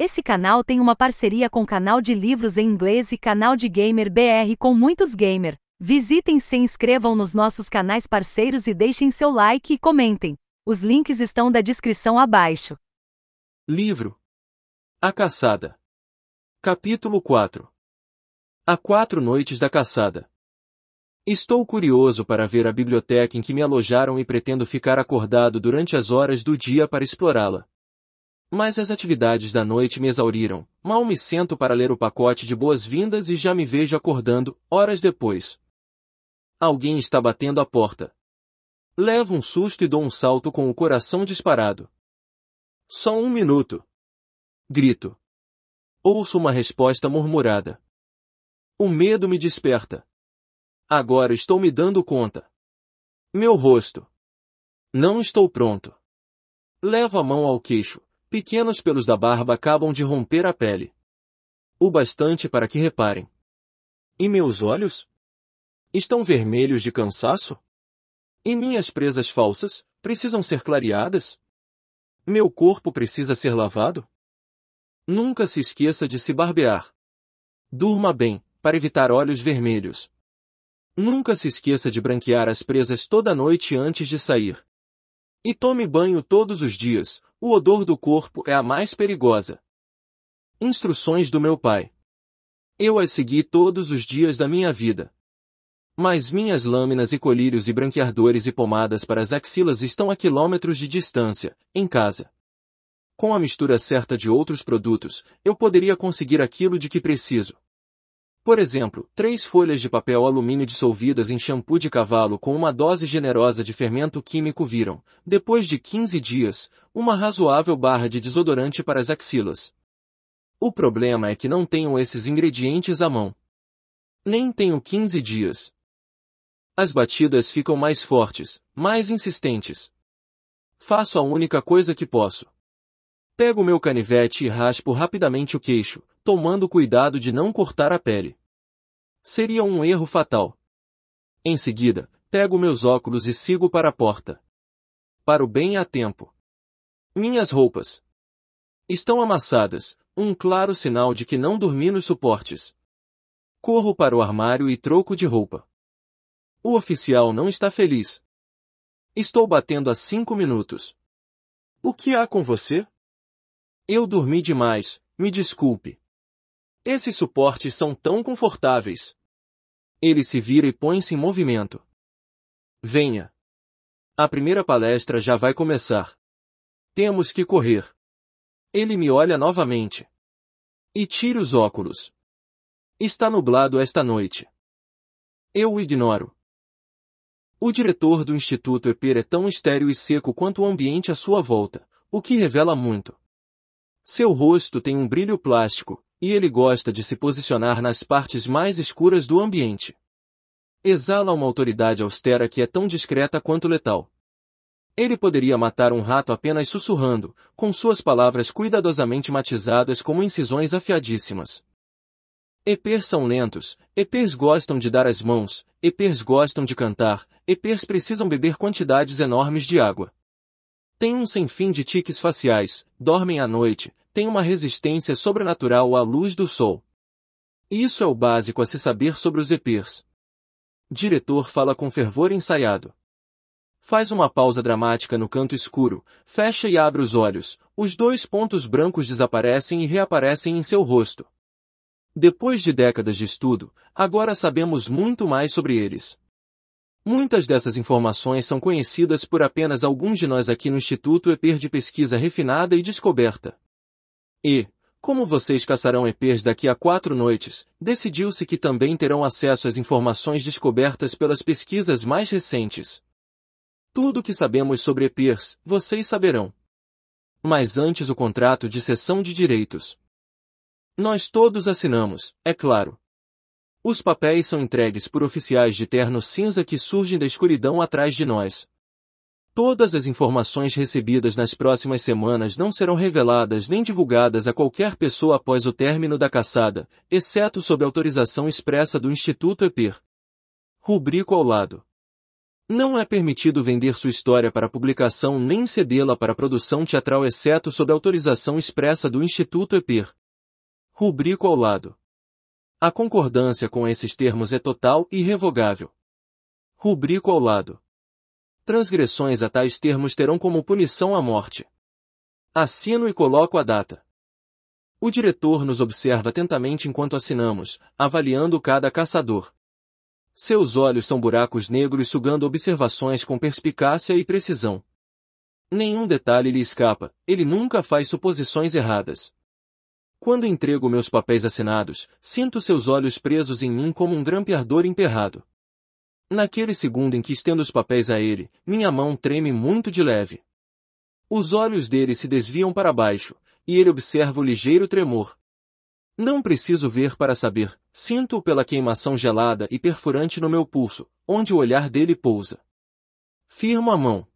Esse canal tem uma parceria com canal de livros em inglês e canal de gamer BR com muitos gamer. Visitem se inscrevam nos nossos canais parceiros e deixem seu like e comentem. Os links estão da descrição abaixo. Livro A Caçada Capítulo 4 Há quatro noites da caçada. Estou curioso para ver a biblioteca em que me alojaram e pretendo ficar acordado durante as horas do dia para explorá-la. Mas as atividades da noite me exauriram. Mal me sento para ler o pacote de boas-vindas e já me vejo acordando, horas depois. Alguém está batendo a porta. Levo um susto e dou um salto com o coração disparado. Só um minuto. Grito. Ouço uma resposta murmurada. O medo me desperta. Agora estou me dando conta. Meu rosto. Não estou pronto. Levo a mão ao queixo. Pequenos pelos da barba acabam de romper a pele. O bastante para que reparem. E meus olhos? Estão vermelhos de cansaço? E minhas presas falsas precisam ser clareadas? Meu corpo precisa ser lavado? Nunca se esqueça de se barbear. Durma bem, para evitar olhos vermelhos. Nunca se esqueça de branquear as presas toda noite antes de sair. E tome banho todos os dias, o odor do corpo é a mais perigosa. Instruções do meu pai. Eu as segui todos os dias da minha vida. Mas minhas lâminas e colírios e branqueadores e pomadas para as axilas estão a quilômetros de distância, em casa. Com a mistura certa de outros produtos, eu poderia conseguir aquilo de que preciso. Por exemplo, três folhas de papel alumínio dissolvidas em shampoo de cavalo com uma dose generosa de fermento químico viram, depois de 15 dias, uma razoável barra de desodorante para as axilas. O problema é que não tenho esses ingredientes à mão. Nem tenho 15 dias. As batidas ficam mais fortes, mais insistentes. Faço a única coisa que posso. Pego meu canivete e raspo rapidamente o queixo, tomando cuidado de não cortar a pele. Seria um erro fatal. Em seguida, pego meus óculos e sigo para a porta. Para o bem a tempo. Minhas roupas estão amassadas, um claro sinal de que não dormi nos suportes. Corro para o armário e troco de roupa. O oficial não está feliz. Estou batendo há cinco minutos. O que há com você? Eu dormi demais, me desculpe. Esses suportes são tão confortáveis. Ele se vira e põe-se em movimento. Venha. A primeira palestra já vai começar. Temos que correr. Ele me olha novamente. E tira os óculos. Está nublado esta noite. Eu o ignoro. O diretor do Instituto Eper é tão estéreo e seco quanto o ambiente à sua volta, o que revela muito. Seu rosto tem um brilho plástico, e ele gosta de se posicionar nas partes mais escuras do ambiente. Exala uma autoridade austera que é tão discreta quanto letal. Ele poderia matar um rato apenas sussurrando, com suas palavras cuidadosamente matizadas como incisões afiadíssimas. Epers são lentos, epers gostam de dar as mãos, epers gostam de cantar, epers precisam beber quantidades enormes de água. Tem um sem fim de tiques faciais, dormem à noite, tem uma resistência sobrenatural à luz do sol. Isso é o básico a se saber sobre os EPIRs. Diretor fala com fervor ensaiado. Faz uma pausa dramática no canto escuro, fecha e abre os olhos, os dois pontos brancos desaparecem e reaparecem em seu rosto. Depois de décadas de estudo, agora sabemos muito mais sobre eles. Muitas dessas informações são conhecidas por apenas alguns de nós aqui no Instituto EPER de Pesquisa Refinada e Descoberta. E, como vocês caçarão EPs daqui a quatro noites, decidiu-se que também terão acesso às informações descobertas pelas pesquisas mais recentes. Tudo o que sabemos sobre EPs, vocês saberão. Mas antes o contrato de cessão de direitos. Nós todos assinamos, é claro. Os papéis são entregues por oficiais de terno cinza que surgem da escuridão atrás de nós. Todas as informações recebidas nas próximas semanas não serão reveladas nem divulgadas a qualquer pessoa após o término da caçada, exceto sob autorização expressa do Instituto EPIR. Rubrico ao lado. Não é permitido vender sua história para publicação nem cedê-la para produção teatral exceto sob autorização expressa do Instituto EPIR. Rubrico ao lado. A concordância com esses termos é total e revogável. Rubrico ao lado transgressões a tais termos terão como punição a morte. Assino e coloco a data. O diretor nos observa atentamente enquanto assinamos, avaliando cada caçador. Seus olhos são buracos negros sugando observações com perspicácia e precisão. Nenhum detalhe lhe escapa, ele nunca faz suposições erradas. Quando entrego meus papéis assinados, sinto seus olhos presos em mim como um grampeador emperrado. Naquele segundo em que estendo os papéis a ele, minha mão treme muito de leve. Os olhos dele se desviam para baixo, e ele observa o ligeiro tremor. Não preciso ver para saber, sinto-o pela queimação gelada e perfurante no meu pulso, onde o olhar dele pousa. Firmo a mão.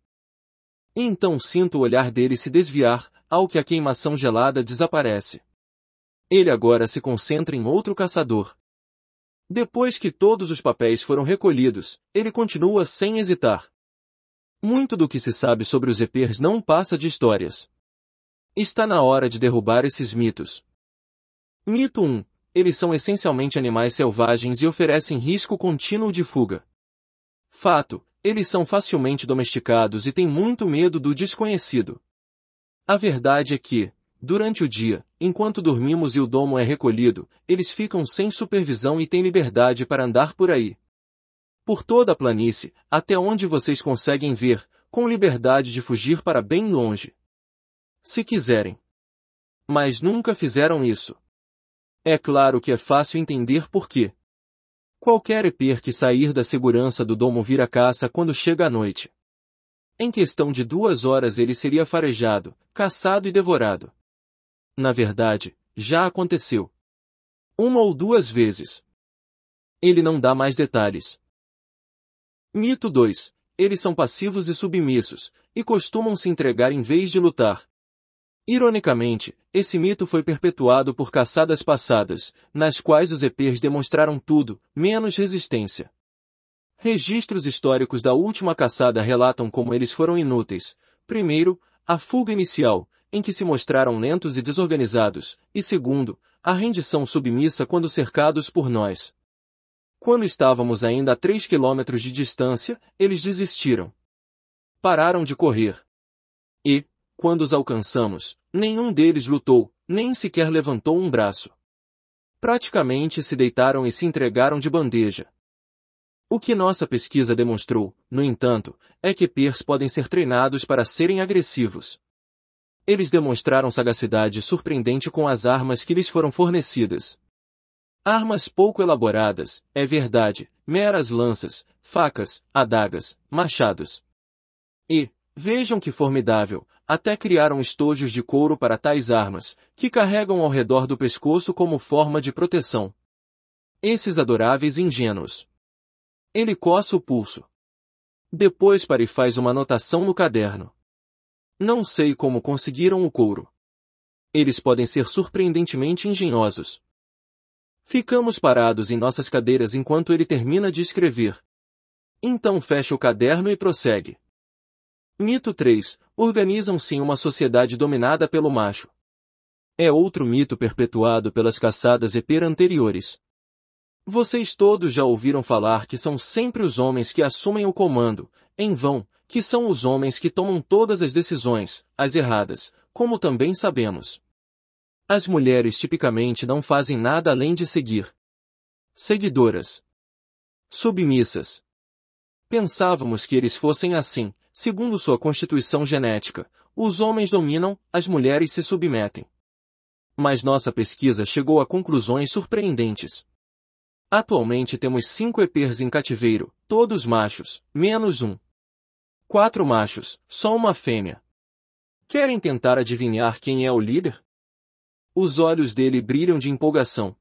Então sinto o olhar dele se desviar, ao que a queimação gelada desaparece. Ele agora se concentra em outro caçador. Depois que todos os papéis foram recolhidos, ele continua sem hesitar. Muito do que se sabe sobre os EPRs não passa de histórias. Está na hora de derrubar esses mitos. Mito 1. Eles são essencialmente animais selvagens e oferecem risco contínuo de fuga. Fato. Eles são facilmente domesticados e têm muito medo do desconhecido. A verdade é que, Durante o dia, enquanto dormimos e o domo é recolhido, eles ficam sem supervisão e têm liberdade para andar por aí. Por toda a planície, até onde vocês conseguem ver, com liberdade de fugir para bem longe. Se quiserem. Mas nunca fizeram isso. É claro que é fácil entender por quê. Qualquer eper que sair da segurança do domo vira caça quando chega a noite. Em questão de duas horas ele seria farejado, caçado e devorado na verdade, já aconteceu. Uma ou duas vezes. Ele não dá mais detalhes. Mito 2. Eles são passivos e submissos, e costumam se entregar em vez de lutar. Ironicamente, esse mito foi perpetuado por caçadas passadas, nas quais os EPs demonstraram tudo, menos resistência. Registros históricos da última caçada relatam como eles foram inúteis. Primeiro, a fuga inicial, em que se mostraram lentos e desorganizados, e segundo, a rendição submissa quando cercados por nós. Quando estávamos ainda a três quilômetros de distância, eles desistiram. Pararam de correr. E, quando os alcançamos, nenhum deles lutou, nem sequer levantou um braço. Praticamente se deitaram e se entregaram de bandeja. O que nossa pesquisa demonstrou, no entanto, é que PERS podem ser treinados para serem agressivos. Eles demonstraram sagacidade surpreendente com as armas que lhes foram fornecidas. Armas pouco elaboradas, é verdade, meras lanças, facas, adagas, machados. E, vejam que formidável, até criaram estojos de couro para tais armas, que carregam ao redor do pescoço como forma de proteção. Esses adoráveis ingênuos. Ele coça o pulso. Depois para e faz uma anotação no caderno. Não sei como conseguiram o couro. Eles podem ser surpreendentemente engenhosos. Ficamos parados em nossas cadeiras enquanto ele termina de escrever. Então fecha o caderno e prossegue. Mito 3. Organizam-se em uma sociedade dominada pelo macho. É outro mito perpetuado pelas caçadas EPER anteriores. Vocês todos já ouviram falar que são sempre os homens que assumem o comando, em vão, que são os homens que tomam todas as decisões, as erradas, como também sabemos. As mulheres tipicamente não fazem nada além de seguir. Seguidoras. Submissas. Pensávamos que eles fossem assim, segundo sua constituição genética, os homens dominam, as mulheres se submetem. Mas nossa pesquisa chegou a conclusões surpreendentes. Atualmente temos cinco EPERs em cativeiro, todos machos, menos um. Quatro machos, só uma fêmea. Querem tentar adivinhar quem é o líder? Os olhos dele brilham de empolgação.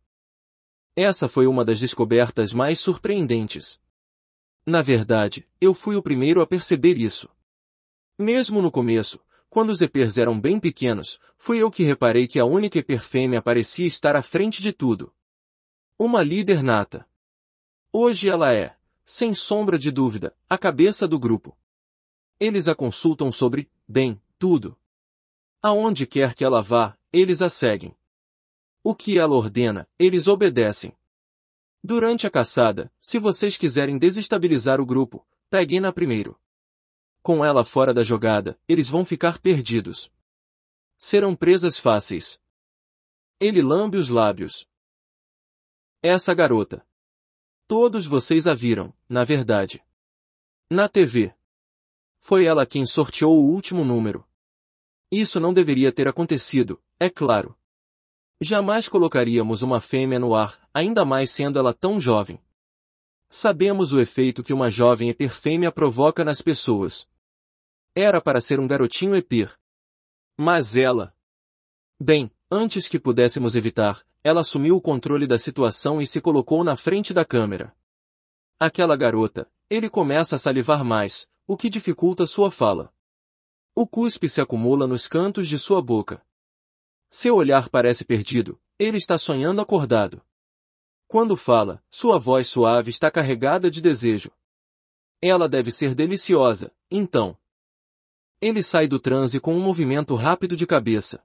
Essa foi uma das descobertas mais surpreendentes. Na verdade, eu fui o primeiro a perceber isso. Mesmo no começo, quando os epers eram bem pequenos, fui eu que reparei que a única eper fêmea parecia estar à frente de tudo. Uma líder nata. Hoje ela é, sem sombra de dúvida, a cabeça do grupo. Eles a consultam sobre, bem, tudo. Aonde quer que ela vá, eles a seguem. O que ela ordena, eles obedecem. Durante a caçada, se vocês quiserem desestabilizar o grupo, peguem-na primeiro. Com ela fora da jogada, eles vão ficar perdidos. Serão presas fáceis. Ele lambe os lábios. Essa garota. Todos vocês a viram, na verdade. Na TV. Foi ela quem sorteou o último número. Isso não deveria ter acontecido, é claro. Jamais colocaríamos uma fêmea no ar, ainda mais sendo ela tão jovem. Sabemos o efeito que uma jovem eperfêmea provoca nas pessoas. Era para ser um garotinho eper. Mas ela... Bem, antes que pudéssemos evitar, ela assumiu o controle da situação e se colocou na frente da câmera. Aquela garota, ele começa a salivar mais, o que dificulta sua fala. O cuspe se acumula nos cantos de sua boca. Seu olhar parece perdido, ele está sonhando acordado. Quando fala, sua voz suave está carregada de desejo. Ela deve ser deliciosa, então. Ele sai do transe com um movimento rápido de cabeça.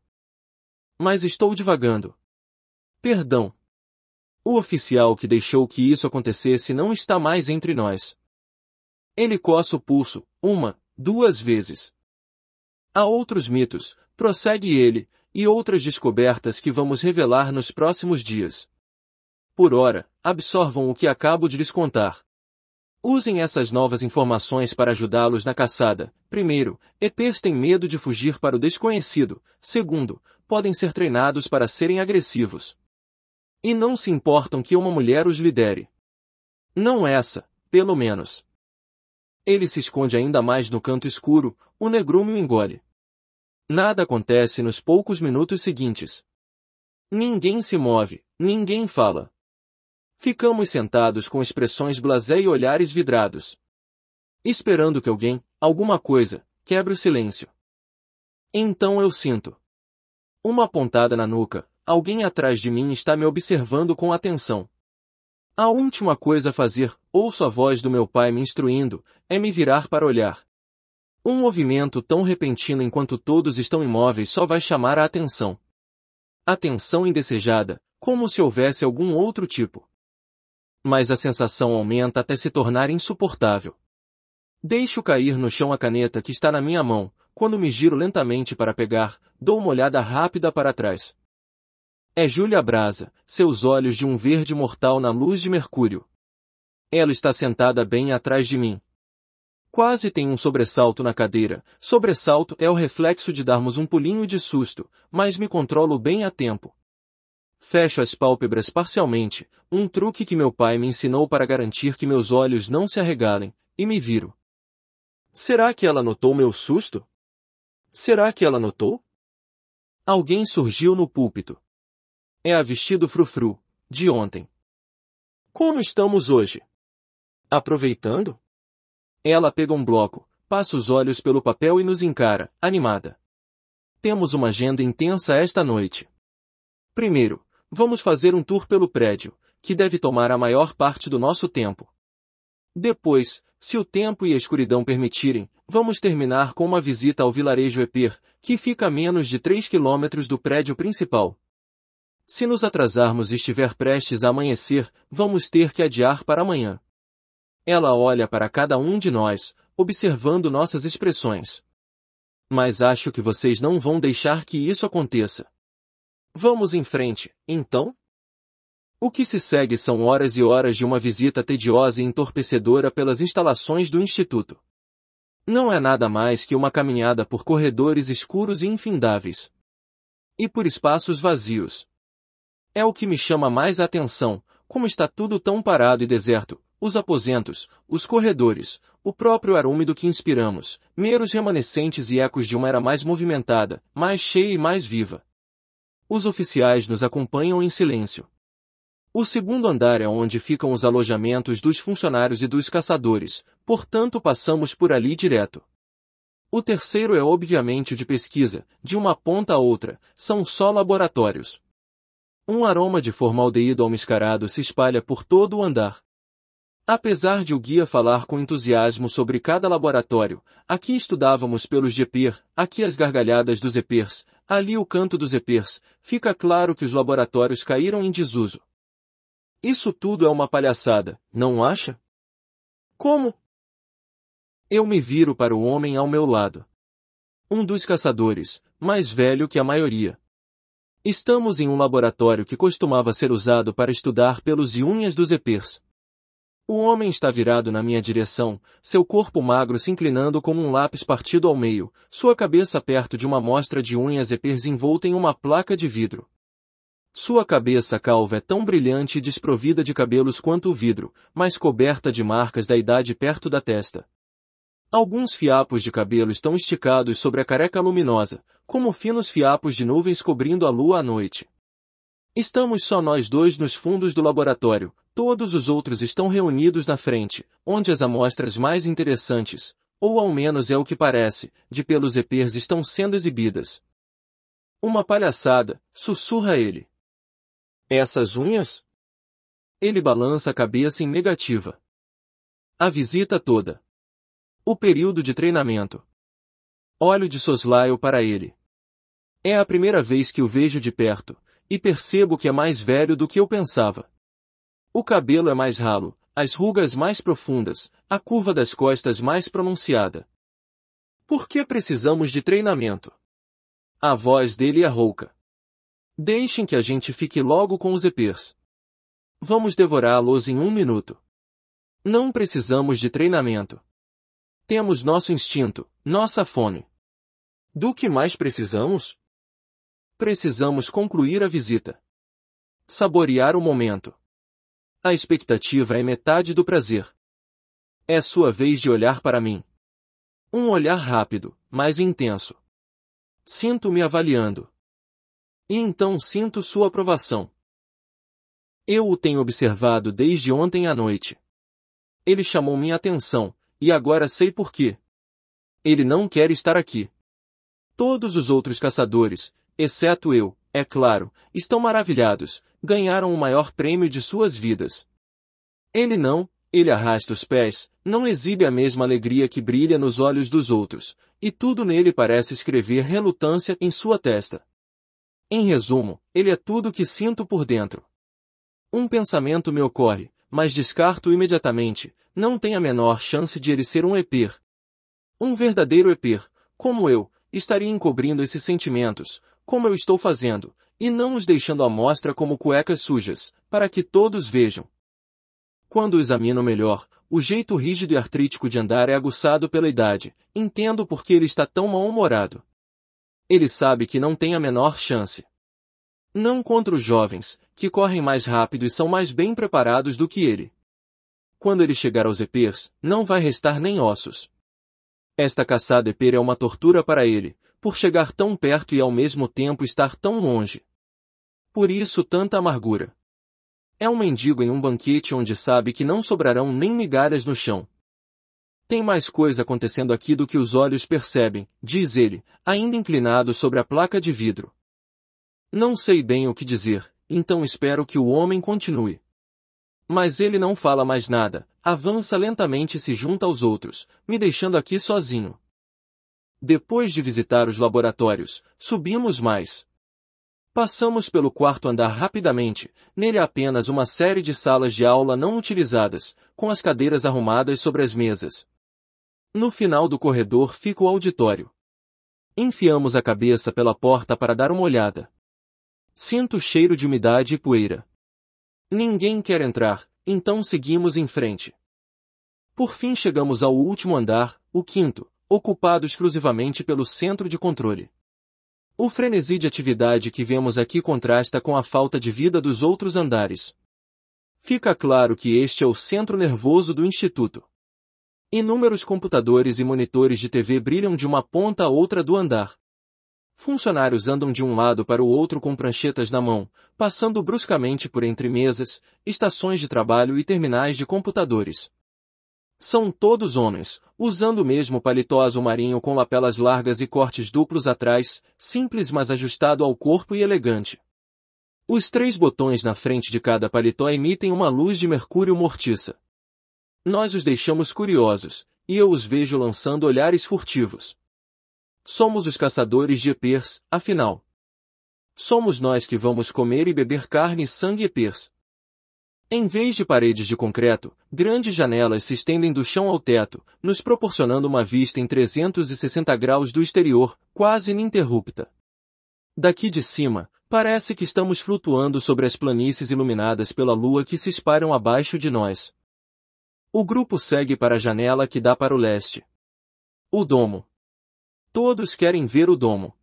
Mas estou divagando. Perdão. O oficial que deixou que isso acontecesse não está mais entre nós. Ele coça o pulso, uma, duas vezes. Há outros mitos, prossegue ele, e outras descobertas que vamos revelar nos próximos dias. Por ora, absorvam o que acabo de lhes contar. Usem essas novas informações para ajudá-los na caçada. Primeiro, EPs têm medo de fugir para o desconhecido. Segundo, podem ser treinados para serem agressivos. E não se importam que uma mulher os lidere. Não essa, pelo menos. Ele se esconde ainda mais no canto escuro, o negrume o engole. Nada acontece nos poucos minutos seguintes. Ninguém se move, ninguém fala. Ficamos sentados com expressões blasé e olhares vidrados. Esperando que alguém, alguma coisa, quebre o silêncio. Então eu sinto. Uma pontada na nuca, alguém atrás de mim está me observando com atenção. A última coisa a fazer, ouço a voz do meu pai me instruindo, é me virar para olhar. Um movimento tão repentino enquanto todos estão imóveis só vai chamar a atenção. Atenção indesejada, como se houvesse algum outro tipo. Mas a sensação aumenta até se tornar insuportável. Deixo cair no chão a caneta que está na minha mão, quando me giro lentamente para pegar, dou uma olhada rápida para trás. É Júlia Brasa, seus olhos de um verde mortal na luz de Mercúrio. Ela está sentada bem atrás de mim. Quase tem um sobressalto na cadeira. Sobressalto é o reflexo de darmos um pulinho de susto, mas me controlo bem a tempo. Fecho as pálpebras parcialmente, um truque que meu pai me ensinou para garantir que meus olhos não se arregalem, e me viro. Será que ela notou meu susto? Será que ela notou? Alguém surgiu no púlpito é a vestido frufru, de ontem. Como estamos hoje? Aproveitando? Ela pega um bloco, passa os olhos pelo papel e nos encara, animada. Temos uma agenda intensa esta noite. Primeiro, vamos fazer um tour pelo prédio, que deve tomar a maior parte do nosso tempo. Depois, se o tempo e a escuridão permitirem, vamos terminar com uma visita ao vilarejo Eper, que fica a menos de 3 quilômetros do prédio principal, se nos atrasarmos e estiver prestes a amanhecer, vamos ter que adiar para amanhã. Ela olha para cada um de nós, observando nossas expressões. Mas acho que vocês não vão deixar que isso aconteça. Vamos em frente, então? O que se segue são horas e horas de uma visita tediosa e entorpecedora pelas instalações do Instituto. Não é nada mais que uma caminhada por corredores escuros e infindáveis. E por espaços vazios. É o que me chama mais a atenção, como está tudo tão parado e deserto, os aposentos, os corredores, o próprio ar úmido que inspiramos, meros remanescentes e ecos de uma era mais movimentada, mais cheia e mais viva. Os oficiais nos acompanham em silêncio. O segundo andar é onde ficam os alojamentos dos funcionários e dos caçadores, portanto passamos por ali direto. O terceiro é obviamente de pesquisa, de uma ponta a outra, são só laboratórios, um aroma de formaldeído almiscarado se espalha por todo o andar. Apesar de o guia falar com entusiasmo sobre cada laboratório, aqui estudávamos pelos Jepir, aqui as gargalhadas dos Epirs, ali o canto dos Epirs, fica claro que os laboratórios caíram em desuso. Isso tudo é uma palhaçada, não acha? Como? Eu me viro para o homem ao meu lado. Um dos caçadores, mais velho que a maioria, Estamos em um laboratório que costumava ser usado para estudar pelos e unhas dos epers. O homem está virado na minha direção, seu corpo magro se inclinando como um lápis partido ao meio, sua cabeça perto de uma amostra de unhas epers envolta em uma placa de vidro. Sua cabeça calva é tão brilhante e desprovida de cabelos quanto o vidro, mas coberta de marcas da idade perto da testa. Alguns fiapos de cabelo estão esticados sobre a careca luminosa, como finos fiapos de nuvens cobrindo a lua à noite. Estamos só nós dois nos fundos do laboratório, todos os outros estão reunidos na frente, onde as amostras mais interessantes, ou ao menos é o que parece, de pelos EPers estão sendo exibidas. Uma palhaçada, sussurra ele. Essas unhas? Ele balança a cabeça em negativa. A visita toda. O período de treinamento. Olho de soslaio para ele. É a primeira vez que o vejo de perto, e percebo que é mais velho do que eu pensava. O cabelo é mais ralo, as rugas mais profundas, a curva das costas mais pronunciada. Por que precisamos de treinamento? A voz dele é rouca. Deixem que a gente fique logo com os EPs. Vamos devorá-los em um minuto. Não precisamos de treinamento. Temos nosso instinto, nossa fome. Do que mais precisamos? Precisamos concluir a visita. Saborear o momento. A expectativa é metade do prazer. É sua vez de olhar para mim. Um olhar rápido, mas intenso. Sinto-me avaliando. E então sinto sua aprovação. Eu o tenho observado desde ontem à noite. Ele chamou minha atenção, e agora sei por quê. Ele não quer estar aqui. Todos os outros caçadores, exceto eu, é claro, estão maravilhados, ganharam o maior prêmio de suas vidas. Ele não, ele arrasta os pés, não exibe a mesma alegria que brilha nos olhos dos outros, e tudo nele parece escrever relutância em sua testa. Em resumo, ele é tudo que sinto por dentro. Um pensamento me ocorre, mas descarto imediatamente, não tem a menor chance de ele ser um Epir. Um verdadeiro Epir, como eu, estaria encobrindo esses sentimentos, como eu estou fazendo, e não os deixando à mostra como cuecas sujas, para que todos vejam. Quando o examino melhor, o jeito rígido e artrítico de andar é aguçado pela idade, entendo por que ele está tão mal-humorado. Ele sabe que não tem a menor chance. Não contra os jovens, que correm mais rápido e são mais bem preparados do que ele quando ele chegar aos Epirs, não vai restar nem ossos. Esta caçada Epir é uma tortura para ele, por chegar tão perto e ao mesmo tempo estar tão longe. Por isso tanta amargura. É um mendigo em um banquete onde sabe que não sobrarão nem migalhas no chão. Tem mais coisa acontecendo aqui do que os olhos percebem, diz ele, ainda inclinado sobre a placa de vidro. Não sei bem o que dizer, então espero que o homem continue. Mas ele não fala mais nada, avança lentamente e se junta aos outros, me deixando aqui sozinho. Depois de visitar os laboratórios, subimos mais. Passamos pelo quarto andar rapidamente, nele apenas uma série de salas de aula não utilizadas, com as cadeiras arrumadas sobre as mesas. No final do corredor fica o auditório. Enfiamos a cabeça pela porta para dar uma olhada. Sinto o cheiro de umidade e poeira. Ninguém quer entrar, então seguimos em frente. Por fim chegamos ao último andar, o quinto, ocupado exclusivamente pelo centro de controle. O frenesi de atividade que vemos aqui contrasta com a falta de vida dos outros andares. Fica claro que este é o centro nervoso do Instituto. Inúmeros computadores e monitores de TV brilham de uma ponta a outra do andar. Funcionários andam de um lado para o outro com pranchetas na mão, passando bruscamente por entre mesas, estações de trabalho e terminais de computadores. São todos homens, usando o mesmo paletó azul marinho com lapelas largas e cortes duplos atrás, simples mas ajustado ao corpo e elegante. Os três botões na frente de cada paletó emitem uma luz de mercúrio mortiça. Nós os deixamos curiosos, e eu os vejo lançando olhares furtivos. Somos os caçadores de Epers, afinal. Somos nós que vamos comer e beber carne, sangue e Epers. Em vez de paredes de concreto, grandes janelas se estendem do chão ao teto, nos proporcionando uma vista em 360 graus do exterior, quase ininterrupta. Daqui de cima, parece que estamos flutuando sobre as planícies iluminadas pela lua que se espalham abaixo de nós. O grupo segue para a janela que dá para o leste. O domo, Todos querem ver o domo.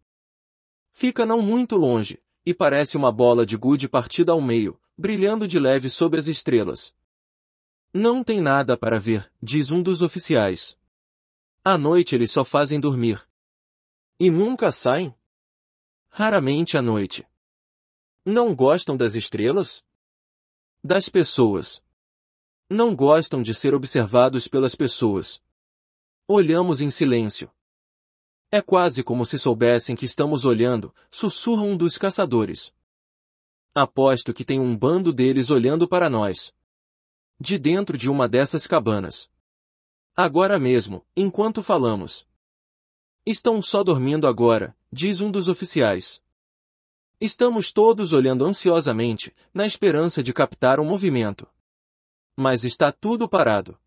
Fica não muito longe, e parece uma bola de gude partida ao meio, brilhando de leve sob as estrelas. Não tem nada para ver, diz um dos oficiais. À noite eles só fazem dormir. E nunca saem? Raramente à noite. Não gostam das estrelas? Das pessoas. Não gostam de ser observados pelas pessoas. Olhamos em silêncio. É quase como se soubessem que estamos olhando, sussurra um dos caçadores. Aposto que tem um bando deles olhando para nós. De dentro de uma dessas cabanas. Agora mesmo, enquanto falamos. Estão só dormindo agora, diz um dos oficiais. Estamos todos olhando ansiosamente, na esperança de captar um movimento. Mas está tudo parado.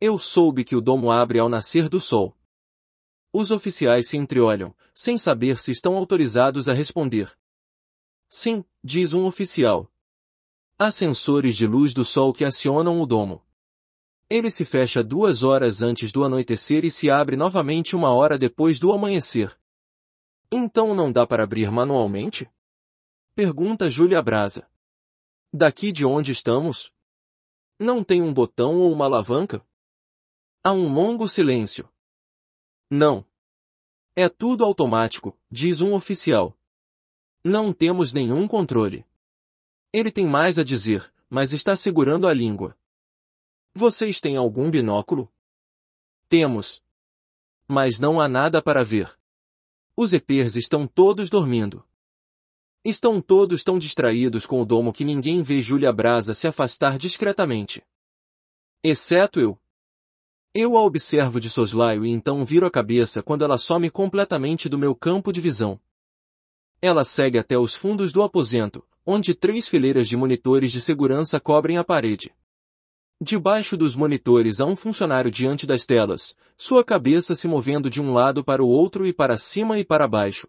Eu soube que o domo abre ao nascer do sol. Os oficiais se entreolham, sem saber se estão autorizados a responder. Sim, diz um oficial. Há sensores de luz do sol que acionam o domo. Ele se fecha duas horas antes do anoitecer e se abre novamente uma hora depois do amanhecer. Então não dá para abrir manualmente? Pergunta Júlia Brasa. Daqui de onde estamos? Não tem um botão ou uma alavanca? Há um longo silêncio. Não, é tudo automático, diz um oficial. Não temos nenhum controle. Ele tem mais a dizer, mas está segurando a língua. Vocês têm algum binóculo? Temos. Mas não há nada para ver. Os EPs estão todos dormindo. Estão todos tão distraídos com o domo que ninguém vê Júlia Brasa se afastar discretamente. Exceto eu, eu a observo de soslaio e então viro a cabeça quando ela some completamente do meu campo de visão. Ela segue até os fundos do aposento, onde três fileiras de monitores de segurança cobrem a parede. Debaixo dos monitores há um funcionário diante das telas, sua cabeça se movendo de um lado para o outro e para cima e para baixo.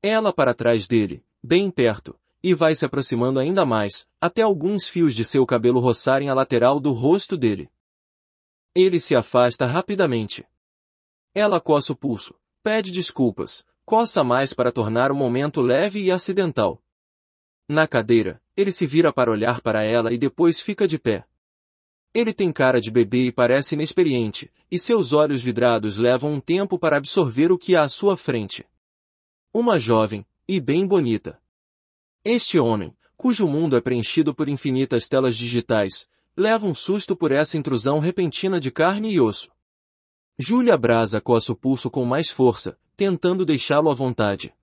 Ela para trás dele, bem perto, e vai se aproximando ainda mais, até alguns fios de seu cabelo roçarem a lateral do rosto dele. Ele se afasta rapidamente. Ela coça o pulso, pede desculpas, coça mais para tornar o momento leve e acidental. Na cadeira, ele se vira para olhar para ela e depois fica de pé. Ele tem cara de bebê e parece inexperiente, e seus olhos vidrados levam um tempo para absorver o que há à sua frente. Uma jovem, e bem bonita. Este homem, cujo mundo é preenchido por infinitas telas digitais, leva um susto por essa intrusão repentina de carne e osso. Júlia Brasa coça o pulso com mais força, tentando deixá-lo à vontade.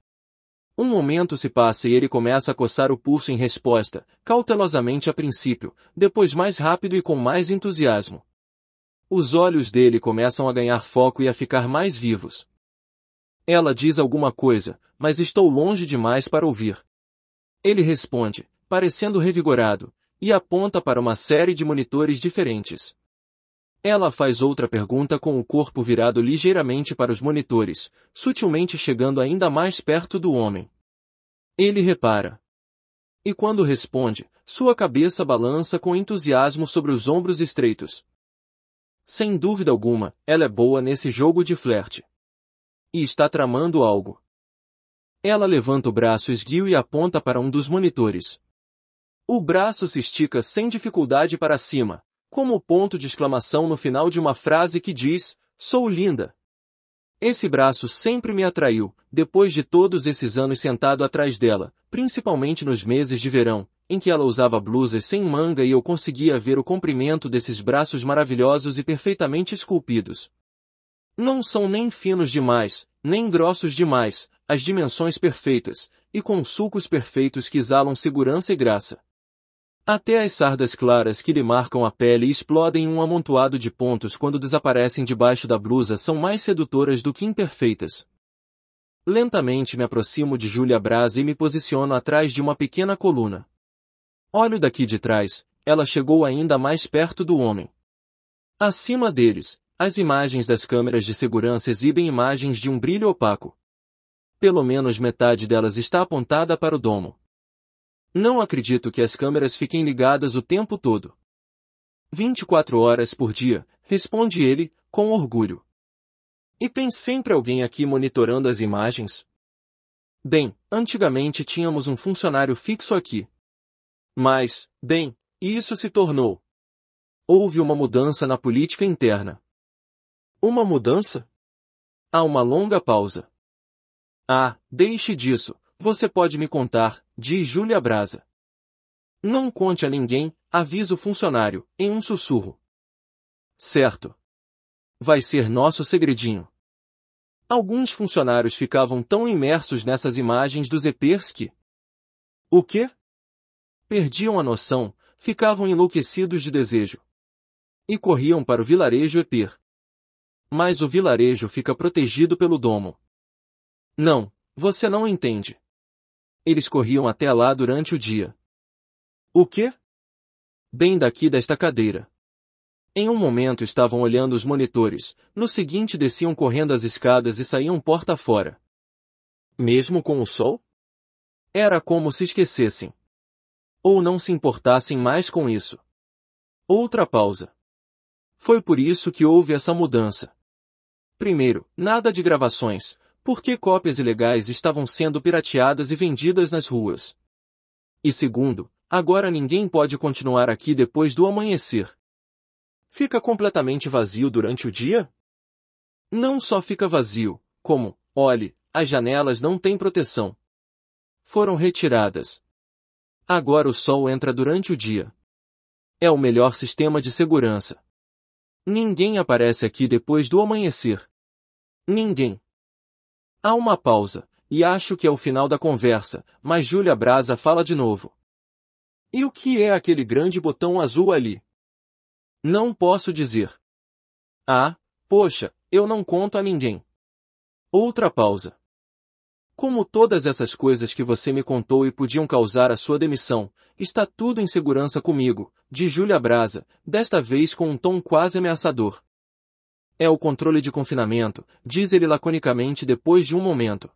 Um momento se passa e ele começa a coçar o pulso em resposta, cautelosamente a princípio, depois mais rápido e com mais entusiasmo. Os olhos dele começam a ganhar foco e a ficar mais vivos. Ela diz alguma coisa, mas estou longe demais para ouvir. Ele responde, parecendo revigorado, e aponta para uma série de monitores diferentes. Ela faz outra pergunta com o corpo virado ligeiramente para os monitores, sutilmente chegando ainda mais perto do homem. Ele repara. E quando responde, sua cabeça balança com entusiasmo sobre os ombros estreitos. Sem dúvida alguma, ela é boa nesse jogo de flerte. E está tramando algo. Ela levanta o braço esguio e aponta para um dos monitores. O braço se estica sem dificuldade para cima, como o ponto de exclamação no final de uma frase que diz, sou linda. Esse braço sempre me atraiu, depois de todos esses anos sentado atrás dela, principalmente nos meses de verão, em que ela usava blusas sem manga e eu conseguia ver o comprimento desses braços maravilhosos e perfeitamente esculpidos. Não são nem finos demais, nem grossos demais, as dimensões perfeitas, e com sulcos perfeitos que exalam segurança e graça. Até as sardas claras que lhe marcam a pele e explodem um amontoado de pontos quando desaparecem debaixo da blusa são mais sedutoras do que imperfeitas. Lentamente me aproximo de Julia Braz e me posiciono atrás de uma pequena coluna. Olho daqui de trás, ela chegou ainda mais perto do homem. Acima deles, as imagens das câmeras de segurança exibem imagens de um brilho opaco. Pelo menos metade delas está apontada para o domo. Não acredito que as câmeras fiquem ligadas o tempo todo. 24 horas por dia, responde ele, com orgulho. E tem sempre alguém aqui monitorando as imagens? Bem, antigamente tínhamos um funcionário fixo aqui. Mas, bem, isso se tornou. Houve uma mudança na política interna. Uma mudança? Há uma longa pausa. Ah, deixe disso, você pode me contar, diz Júlia Brasa. Não conte a ninguém, avisa o funcionário, em um sussurro. Certo. Vai ser nosso segredinho. Alguns funcionários ficavam tão imersos nessas imagens dos EPERS que... O quê? Perdiam a noção, ficavam enlouquecidos de desejo. E corriam para o vilarejo EPIR. Mas o vilarejo fica protegido pelo domo. Não, você não entende. Eles corriam até lá durante o dia. O quê? Bem daqui desta cadeira. Em um momento estavam olhando os monitores, no seguinte desciam correndo as escadas e saíam porta fora. Mesmo com o sol? Era como se esquecessem. Ou não se importassem mais com isso. Outra pausa. Foi por isso que houve essa mudança. Primeiro, nada de gravações, porque cópias ilegais estavam sendo pirateadas e vendidas nas ruas. E segundo, agora ninguém pode continuar aqui depois do amanhecer. Fica completamente vazio durante o dia? Não só fica vazio, como, olhe, as janelas não têm proteção. Foram retiradas. Agora o sol entra durante o dia. É o melhor sistema de segurança. Ninguém aparece aqui depois do amanhecer. Ninguém. Há uma pausa, e acho que é o final da conversa, mas Júlia Brasa fala de novo. E o que é aquele grande botão azul ali? Não posso dizer. Ah, poxa, eu não conto a ninguém. Outra pausa. Como todas essas coisas que você me contou e podiam causar a sua demissão, está tudo em segurança comigo, de Júlia Brasa, desta vez com um tom quase ameaçador. É o controle de confinamento, diz ele laconicamente depois de um momento.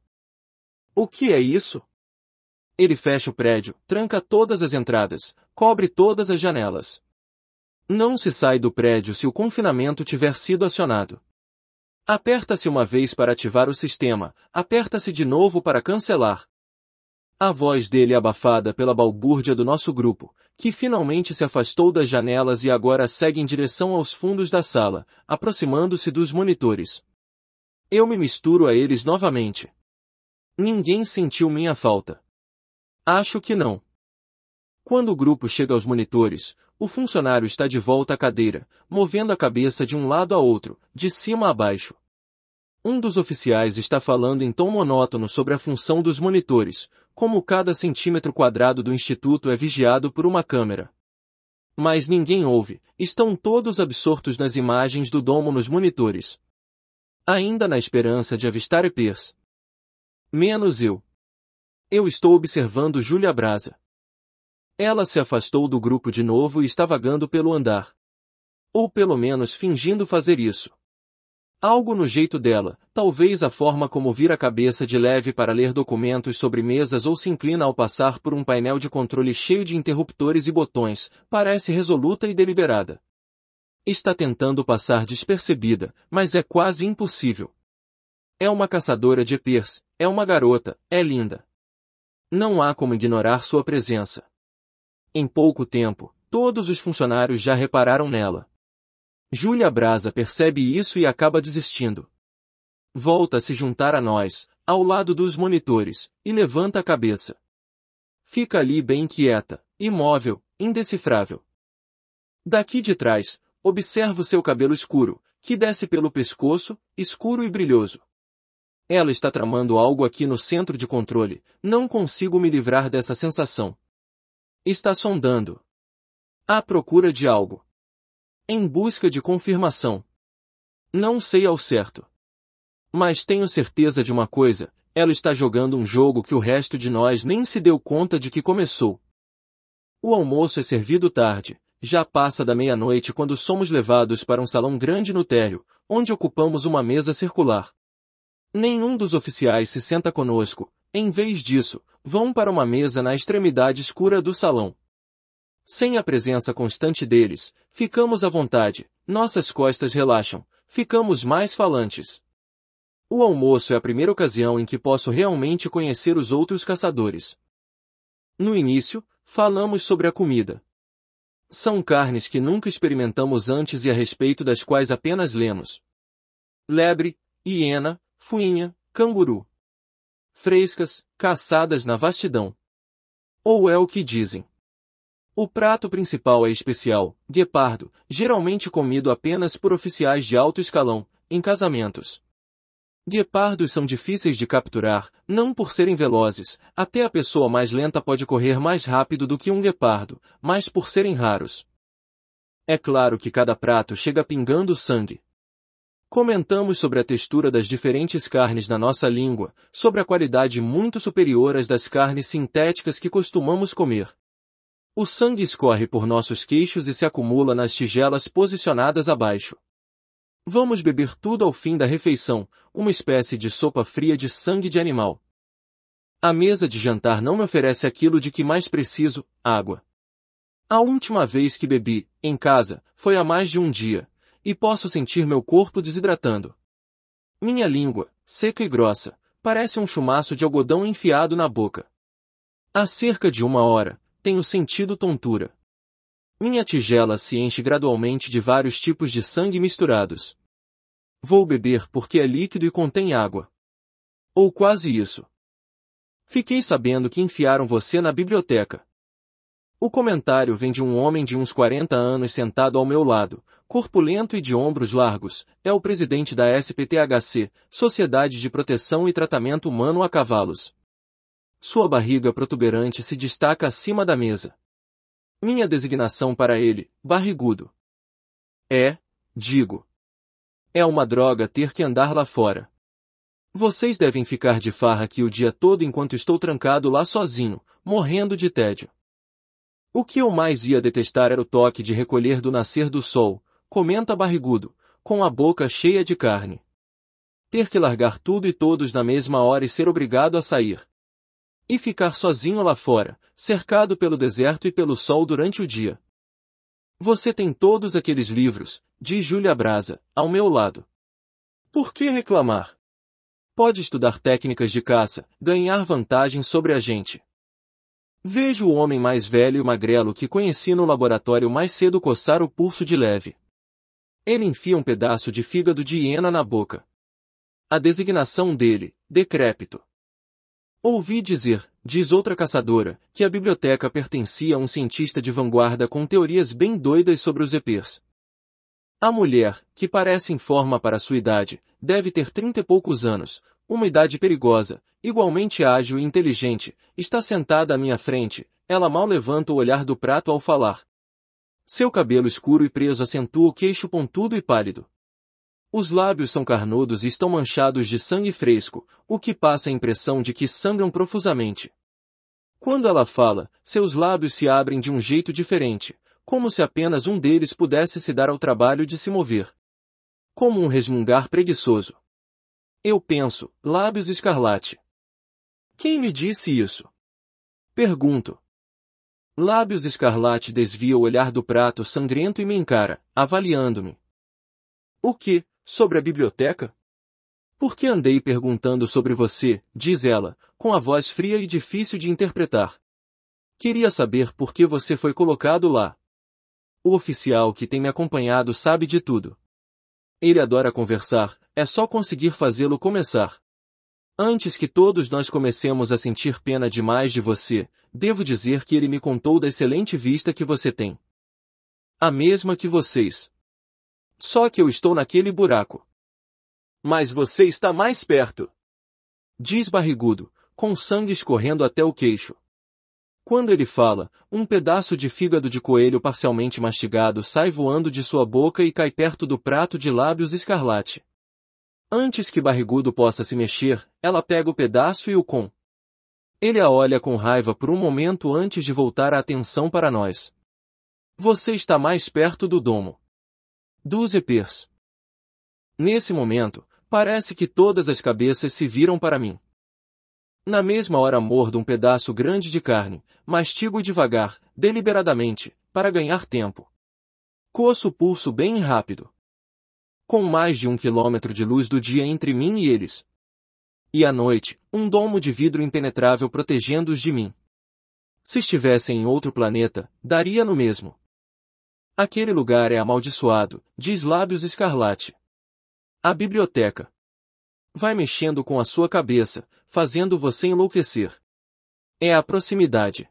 O que é isso? Ele fecha o prédio, tranca todas as entradas, cobre todas as janelas. Não se sai do prédio se o confinamento tiver sido acionado. Aperta-se uma vez para ativar o sistema, aperta-se de novo para cancelar. A voz dele é abafada pela balbúrdia do nosso grupo, que finalmente se afastou das janelas e agora segue em direção aos fundos da sala, aproximando-se dos monitores. Eu me misturo a eles novamente. Ninguém sentiu minha falta. Acho que não. Quando o grupo chega aos monitores, o funcionário está de volta à cadeira, movendo a cabeça de um lado a outro, de cima a baixo. Um dos oficiais está falando em tom monótono sobre a função dos monitores, como cada centímetro quadrado do instituto é vigiado por uma câmera. Mas ninguém ouve, estão todos absortos nas imagens do domo nos monitores. Ainda na esperança de avistar Epers. Menos eu. Eu estou observando Julia Brasa. Ela se afastou do grupo de novo e está vagando pelo andar. Ou pelo menos fingindo fazer isso. Algo no jeito dela, talvez a forma como vira a cabeça de leve para ler documentos sobre mesas ou se inclina ao passar por um painel de controle cheio de interruptores e botões, parece resoluta e deliberada. Está tentando passar despercebida, mas é quase impossível. É uma caçadora de pers, é uma garota, é linda. Não há como ignorar sua presença. Em pouco tempo, todos os funcionários já repararam nela. Júlia Brasa percebe isso e acaba desistindo. Volta a se juntar a nós, ao lado dos monitores, e levanta a cabeça. Fica ali bem quieta, imóvel, indecifrável. Daqui de trás, observo seu cabelo escuro, que desce pelo pescoço, escuro e brilhoso. Ela está tramando algo aqui no centro de controle, não consigo me livrar dessa sensação. Está sondando. À procura de algo. Em busca de confirmação. Não sei ao certo. Mas tenho certeza de uma coisa, ela está jogando um jogo que o resto de nós nem se deu conta de que começou. O almoço é servido tarde, já passa da meia-noite quando somos levados para um salão grande no térreo, onde ocupamos uma mesa circular. Nenhum dos oficiais se senta conosco, em vez disso, vão para uma mesa na extremidade escura do salão. Sem a presença constante deles, ficamos à vontade, nossas costas relaxam, ficamos mais falantes. O almoço é a primeira ocasião em que posso realmente conhecer os outros caçadores. No início, falamos sobre a comida. São carnes que nunca experimentamos antes e a respeito das quais apenas lemos. Lebre, hiena, fuinha, canguru. Frescas, caçadas na vastidão. Ou é o que dizem. O prato principal é especial, guepardo, geralmente comido apenas por oficiais de alto escalão, em casamentos. Guepardos são difíceis de capturar, não por serem velozes, até a pessoa mais lenta pode correr mais rápido do que um guepardo, mas por serem raros. É claro que cada prato chega pingando sangue. Comentamos sobre a textura das diferentes carnes na nossa língua, sobre a qualidade muito superior às das carnes sintéticas que costumamos comer. O sangue escorre por nossos queixos e se acumula nas tigelas posicionadas abaixo. Vamos beber tudo ao fim da refeição, uma espécie de sopa fria de sangue de animal. A mesa de jantar não me oferece aquilo de que mais preciso, água. A última vez que bebi, em casa, foi há mais de um dia, e posso sentir meu corpo desidratando. Minha língua, seca e grossa, parece um chumaço de algodão enfiado na boca. Há cerca de uma hora, tenho sentido tontura. Minha tigela se enche gradualmente de vários tipos de sangue misturados. Vou beber porque é líquido e contém água. Ou quase isso. Fiquei sabendo que enfiaram você na biblioteca. O comentário vem de um homem de uns 40 anos sentado ao meu lado, corpulento e de ombros largos, é o presidente da SPTHC, Sociedade de Proteção e Tratamento Humano a Cavalos. Sua barriga protuberante se destaca acima da mesa. Minha designação para ele, barrigudo. É, digo. É uma droga ter que andar lá fora. Vocês devem ficar de farra aqui o dia todo enquanto estou trancado lá sozinho, morrendo de tédio. O que eu mais ia detestar era o toque de recolher do nascer do sol, comenta barrigudo, com a boca cheia de carne. Ter que largar tudo e todos na mesma hora e ser obrigado a sair, e ficar sozinho lá fora, cercado pelo deserto e pelo sol durante o dia. Você tem todos aqueles livros, diz Júlia Brasa, ao meu lado. Por que reclamar? Pode estudar técnicas de caça, ganhar vantagem sobre a gente. Vejo o homem mais velho e magrelo que conheci no laboratório mais cedo coçar o pulso de leve. Ele enfia um pedaço de fígado de hiena na boca. A designação dele, decrépito. Ouvi dizer, diz outra caçadora, que a biblioteca pertencia a um cientista de vanguarda com teorias bem doidas sobre os EPs. A mulher, que parece em forma para sua idade, deve ter trinta e poucos anos, uma idade perigosa, igualmente ágil e inteligente, está sentada à minha frente, ela mal levanta o olhar do prato ao falar. Seu cabelo escuro e preso acentua o queixo pontudo e pálido. Os lábios são carnudos e estão manchados de sangue fresco, o que passa a impressão de que sangram profusamente. Quando ela fala, seus lábios se abrem de um jeito diferente, como se apenas um deles pudesse se dar ao trabalho de se mover. Como um resmungar preguiçoso. Eu penso, lábios escarlate. Quem me disse isso? Pergunto. Lábios escarlate desvia o olhar do prato sangrento e me encara, avaliando-me. O que, sobre a biblioteca? Por que andei perguntando sobre você, diz ela, com a voz fria e difícil de interpretar. Queria saber por que você foi colocado lá. O oficial que tem me acompanhado sabe de tudo. Ele adora conversar, é só conseguir fazê-lo começar. Antes que todos nós comecemos a sentir pena demais de você, devo dizer que ele me contou da excelente vista que você tem. A mesma que vocês. Só que eu estou naquele buraco. Mas você está mais perto. Diz barrigudo, com sangue escorrendo até o queixo. Quando ele fala, um pedaço de fígado de coelho parcialmente mastigado sai voando de sua boca e cai perto do prato de lábios escarlate. Antes que barrigudo possa se mexer, ela pega o pedaço e o com. Ele a olha com raiva por um momento antes de voltar a atenção para nós. Você está mais perto do domo dos EPs. Nesse momento, parece que todas as cabeças se viram para mim. Na mesma hora mordo um pedaço grande de carne, mastigo devagar, deliberadamente, para ganhar tempo. Coço o pulso bem rápido. Com mais de um quilômetro de luz do dia entre mim e eles. E à noite, um domo de vidro impenetrável protegendo-os de mim. Se estivessem em outro planeta, daria no mesmo. Aquele lugar é amaldiçoado, diz Lábios Escarlate. A biblioteca. Vai mexendo com a sua cabeça, fazendo você enlouquecer. É a proximidade.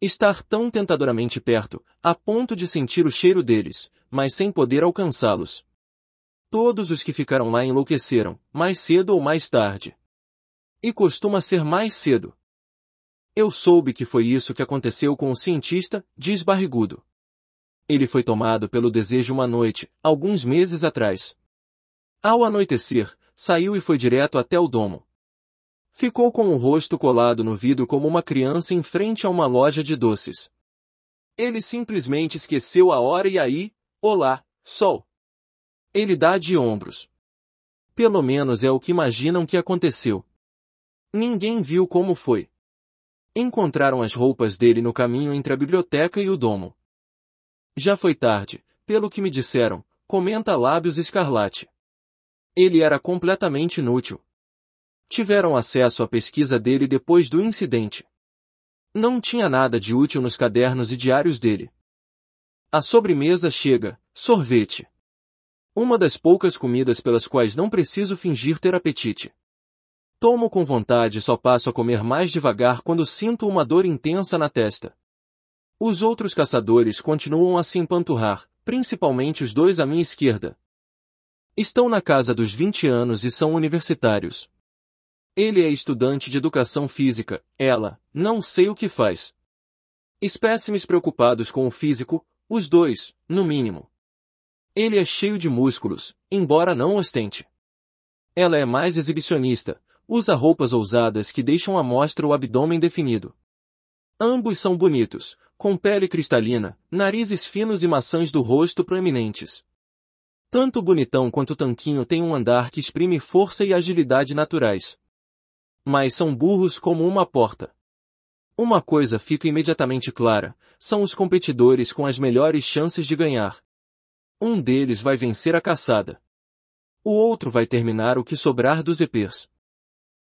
Estar tão tentadoramente perto, a ponto de sentir o cheiro deles, mas sem poder alcançá-los. Todos os que ficaram lá enlouqueceram, mais cedo ou mais tarde. E costuma ser mais cedo. Eu soube que foi isso que aconteceu com o cientista, diz Barrigudo. Ele foi tomado pelo desejo uma noite, alguns meses atrás. Ao anoitecer, saiu e foi direto até o domo. Ficou com o rosto colado no vidro como uma criança em frente a uma loja de doces. Ele simplesmente esqueceu a hora e aí, olá, sol. Ele dá de ombros. Pelo menos é o que imaginam que aconteceu. Ninguém viu como foi. Encontraram as roupas dele no caminho entre a biblioteca e o domo. Já foi tarde, pelo que me disseram, comenta Lábios Escarlate. Ele era completamente inútil. Tiveram acesso à pesquisa dele depois do incidente. Não tinha nada de útil nos cadernos e diários dele. A sobremesa chega, sorvete. Uma das poucas comidas pelas quais não preciso fingir ter apetite. Tomo com vontade e só passo a comer mais devagar quando sinto uma dor intensa na testa. Os outros caçadores continuam a se empanturrar, principalmente os dois à minha esquerda. Estão na casa dos 20 anos e são universitários. Ele é estudante de educação física, ela, não sei o que faz. Espécimes preocupados com o físico, os dois, no mínimo. Ele é cheio de músculos, embora não ostente. Ela é mais exibicionista, usa roupas ousadas que deixam à mostra o abdômen definido. Ambos são bonitos, com pele cristalina, narizes finos e maçãs do rosto proeminentes. Tanto bonitão quanto tanquinho tem um andar que exprime força e agilidade naturais. Mas são burros como uma porta. Uma coisa fica imediatamente clara, são os competidores com as melhores chances de ganhar. Um deles vai vencer a caçada. O outro vai terminar o que sobrar dos epers.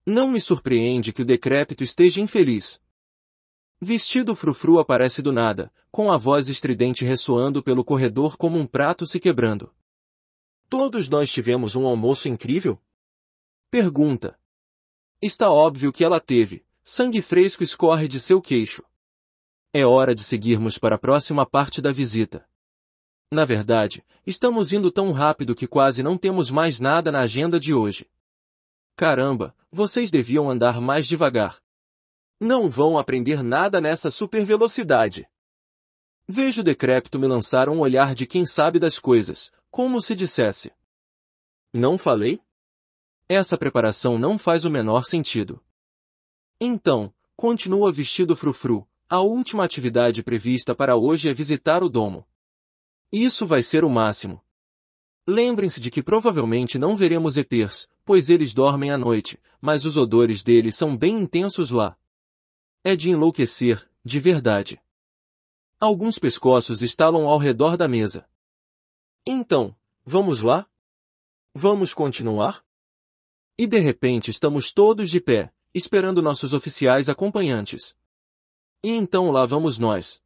Não me surpreende que o decrépito esteja infeliz. Vestido frufru aparece do nada, com a voz estridente ressoando pelo corredor como um prato se quebrando. Todos nós tivemos um almoço incrível? Pergunta. Está óbvio que ela teve. Sangue fresco escorre de seu queixo. É hora de seguirmos para a próxima parte da visita. Na verdade, estamos indo tão rápido que quase não temos mais nada na agenda de hoje. Caramba, vocês deviam andar mais devagar, não vão aprender nada nessa supervelocidade. Vejo o decrépito me lançar um olhar de quem sabe das coisas, como se dissesse. Não falei? Essa preparação não faz o menor sentido. Então, continua vestido frufru, a última atividade prevista para hoje é visitar o domo. Isso vai ser o máximo. Lembrem-se de que provavelmente não veremos epers, pois eles dormem à noite, mas os odores deles são bem intensos lá. É de enlouquecer, de verdade. Alguns pescoços estalam ao redor da mesa. Então, vamos lá? Vamos continuar? E de repente estamos todos de pé, esperando nossos oficiais acompanhantes. E então lá vamos nós,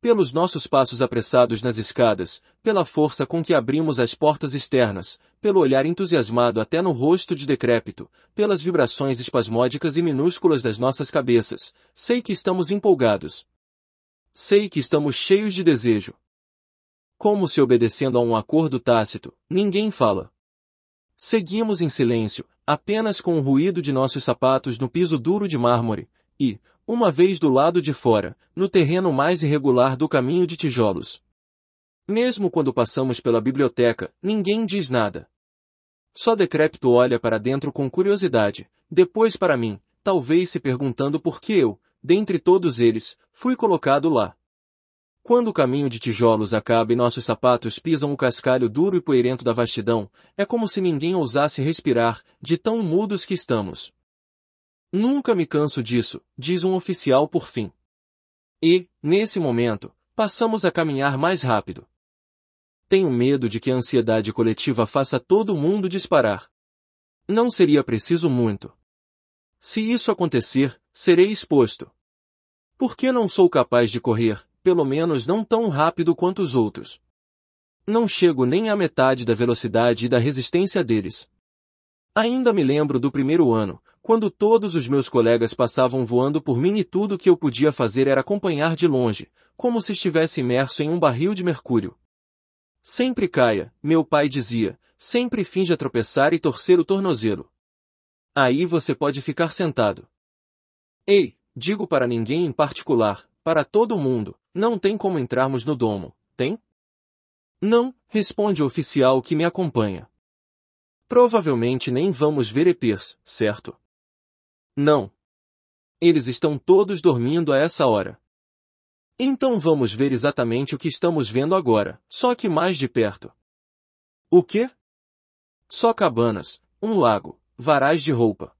pelos nossos passos apressados nas escadas, pela força com que abrimos as portas externas, pelo olhar entusiasmado até no rosto de decrépito, pelas vibrações espasmódicas e minúsculas das nossas cabeças, sei que estamos empolgados. Sei que estamos cheios de desejo. Como se obedecendo a um acordo tácito, ninguém fala. Seguimos em silêncio, apenas com o ruído de nossos sapatos no piso duro de mármore, e, uma vez do lado de fora, no terreno mais irregular do caminho de tijolos. Mesmo quando passamos pela biblioteca, ninguém diz nada. Só Decrépito olha para dentro com curiosidade, depois para mim, talvez se perguntando por que eu, dentre todos eles, fui colocado lá. Quando o caminho de tijolos acaba e nossos sapatos pisam o cascalho duro e poeirento da vastidão, é como se ninguém ousasse respirar, de tão mudos que estamos. Nunca me canso disso, diz um oficial por fim. E, nesse momento, passamos a caminhar mais rápido. Tenho medo de que a ansiedade coletiva faça todo mundo disparar. Não seria preciso muito. Se isso acontecer, serei exposto. Por que não sou capaz de correr, pelo menos não tão rápido quanto os outros? Não chego nem à metade da velocidade e da resistência deles. Ainda me lembro do primeiro ano, quando todos os meus colegas passavam voando por mim e tudo que eu podia fazer era acompanhar de longe, como se estivesse imerso em um barril de mercúrio. Sempre caia, meu pai dizia, sempre finja tropeçar e torcer o tornozelo. Aí você pode ficar sentado. Ei, digo para ninguém em particular, para todo mundo, não tem como entrarmos no domo, tem? Não, responde o oficial que me acompanha. Provavelmente nem vamos ver Epirs, certo? Não. Eles estão todos dormindo a essa hora. Então vamos ver exatamente o que estamos vendo agora, só que mais de perto. O que? Só cabanas, um lago, varais de roupa.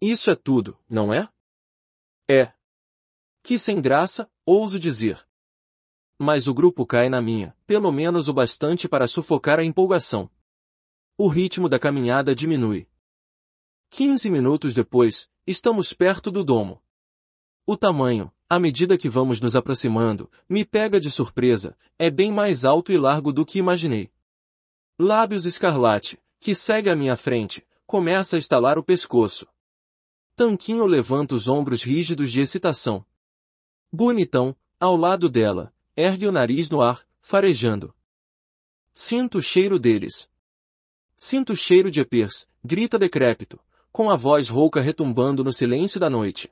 Isso é tudo, não é? É. Que sem graça, ouso dizer. Mas o grupo cai na minha, pelo menos o bastante para sufocar a empolgação. O ritmo da caminhada diminui, 15 minutos depois, estamos perto do domo. O tamanho, à medida que vamos nos aproximando, me pega de surpresa, é bem mais alto e largo do que imaginei. Lábios Escarlate, que segue à minha frente, começa a estalar o pescoço. Tanquinho levanta os ombros rígidos de excitação. Bonitão, ao lado dela, ergue o nariz no ar, farejando. Sinto o cheiro deles. Sinto o cheiro de Epers, grita decrépito, com a voz rouca retumbando no silêncio da noite.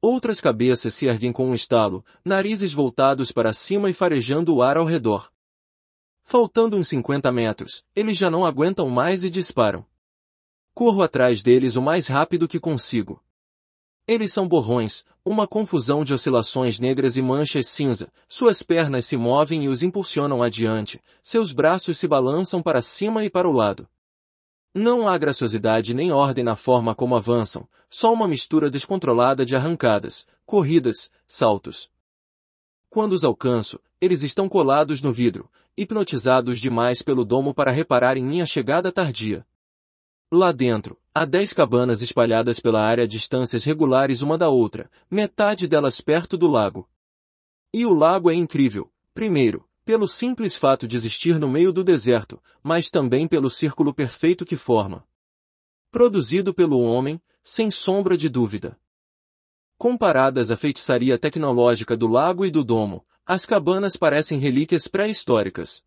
Outras cabeças se erguem com um estalo, narizes voltados para cima e farejando o ar ao redor. Faltando uns 50 metros, eles já não aguentam mais e disparam. Corro atrás deles o mais rápido que consigo. Eles são borrões, uma confusão de oscilações negras e manchas cinza, suas pernas se movem e os impulsionam adiante, seus braços se balançam para cima e para o lado. Não há graciosidade nem ordem na forma como avançam, só uma mistura descontrolada de arrancadas, corridas, saltos. Quando os alcanço, eles estão colados no vidro, hipnotizados demais pelo domo para reparar em minha chegada tardia. Lá dentro, há dez cabanas espalhadas pela área a distâncias regulares uma da outra, metade delas perto do lago. E o lago é incrível. Primeiro, pelo simples fato de existir no meio do deserto, mas também pelo círculo perfeito que forma. Produzido pelo homem, sem sombra de dúvida. Comparadas à feitiçaria tecnológica do lago e do domo, as cabanas parecem relíquias pré-históricas.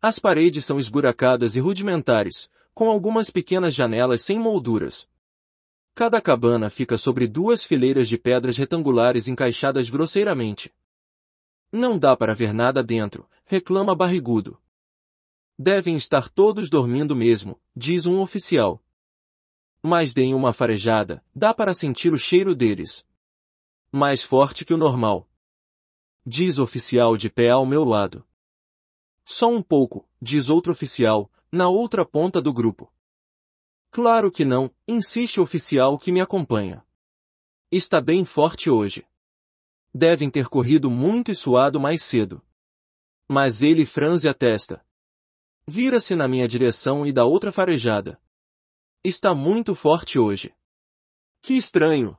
As paredes são esburacadas e rudimentares, com algumas pequenas janelas sem molduras. Cada cabana fica sobre duas fileiras de pedras retangulares encaixadas grosseiramente. Não dá para ver nada dentro, reclama barrigudo. Devem estar todos dormindo mesmo, diz um oficial. Mas deem uma farejada, dá para sentir o cheiro deles. Mais forte que o normal. Diz oficial de pé ao meu lado. Só um pouco, diz outro oficial, na outra ponta do grupo. Claro que não, insiste o oficial que me acompanha. Está bem forte hoje devem ter corrido muito e suado mais cedo. Mas ele franze a testa. Vira-se na minha direção e dá outra farejada. Está muito forte hoje. Que estranho.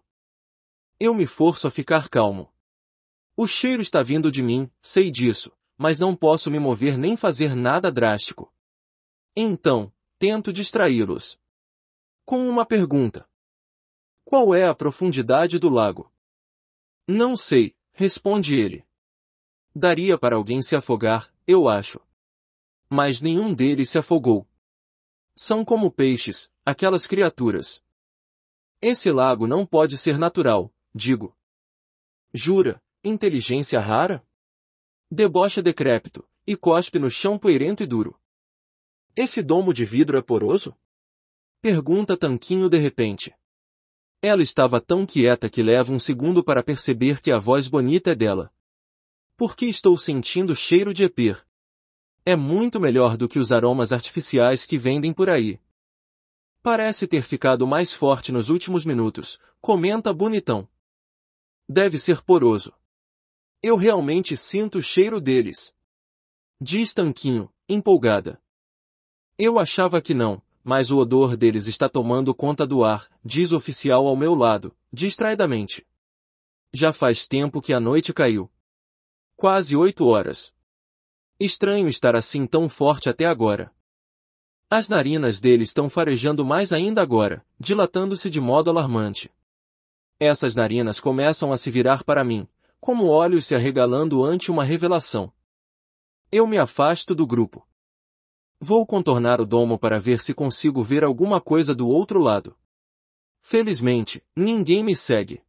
Eu me forço a ficar calmo. O cheiro está vindo de mim, sei disso, mas não posso me mover nem fazer nada drástico. Então, tento distraí-los. Com uma pergunta. Qual é a profundidade do lago? Não sei, responde ele. Daria para alguém se afogar, eu acho. Mas nenhum deles se afogou. São como peixes, aquelas criaturas. Esse lago não pode ser natural, digo. Jura, inteligência rara? Debocha decrépito, e cospe no chão poeirento e duro. Esse domo de vidro é poroso? Pergunta Tanquinho de repente. Ela estava tão quieta que leva um segundo para perceber que a voz bonita é dela. Por que estou sentindo cheiro de epir? É muito melhor do que os aromas artificiais que vendem por aí. Parece ter ficado mais forte nos últimos minutos, comenta bonitão. Deve ser poroso. Eu realmente sinto o cheiro deles. Diz Tanquinho, empolgada. Eu achava que não, mas o odor deles está tomando conta do ar, diz o oficial ao meu lado, distraidamente. Já faz tempo que a noite caiu. Quase oito horas. Estranho estar assim tão forte até agora. As narinas dele estão farejando mais ainda agora, dilatando-se de modo alarmante. Essas narinas começam a se virar para mim, como olhos se arregalando ante uma revelação. Eu me afasto do grupo. Vou contornar o domo para ver se consigo ver alguma coisa do outro lado. Felizmente, ninguém me segue.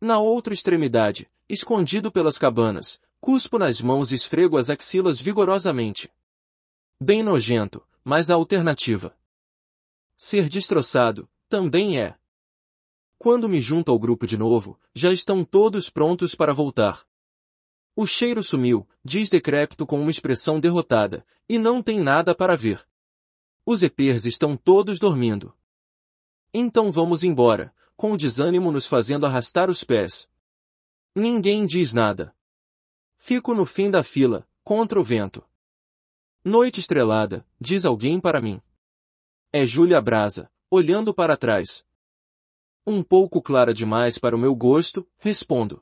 Na outra extremidade, escondido pelas cabanas, cuspo nas mãos e esfrego as axilas vigorosamente. Bem nojento, mas a alternativa. Ser destroçado, também é. Quando me junto ao grupo de novo, já estão todos prontos para voltar. O cheiro sumiu, diz Decrépito com uma expressão derrotada, e não tem nada para ver. Os epers estão todos dormindo. Então vamos embora, com o desânimo nos fazendo arrastar os pés. Ninguém diz nada. Fico no fim da fila, contra o vento. Noite estrelada, diz alguém para mim. É Júlia Brasa, olhando para trás. Um pouco clara demais para o meu gosto, respondo.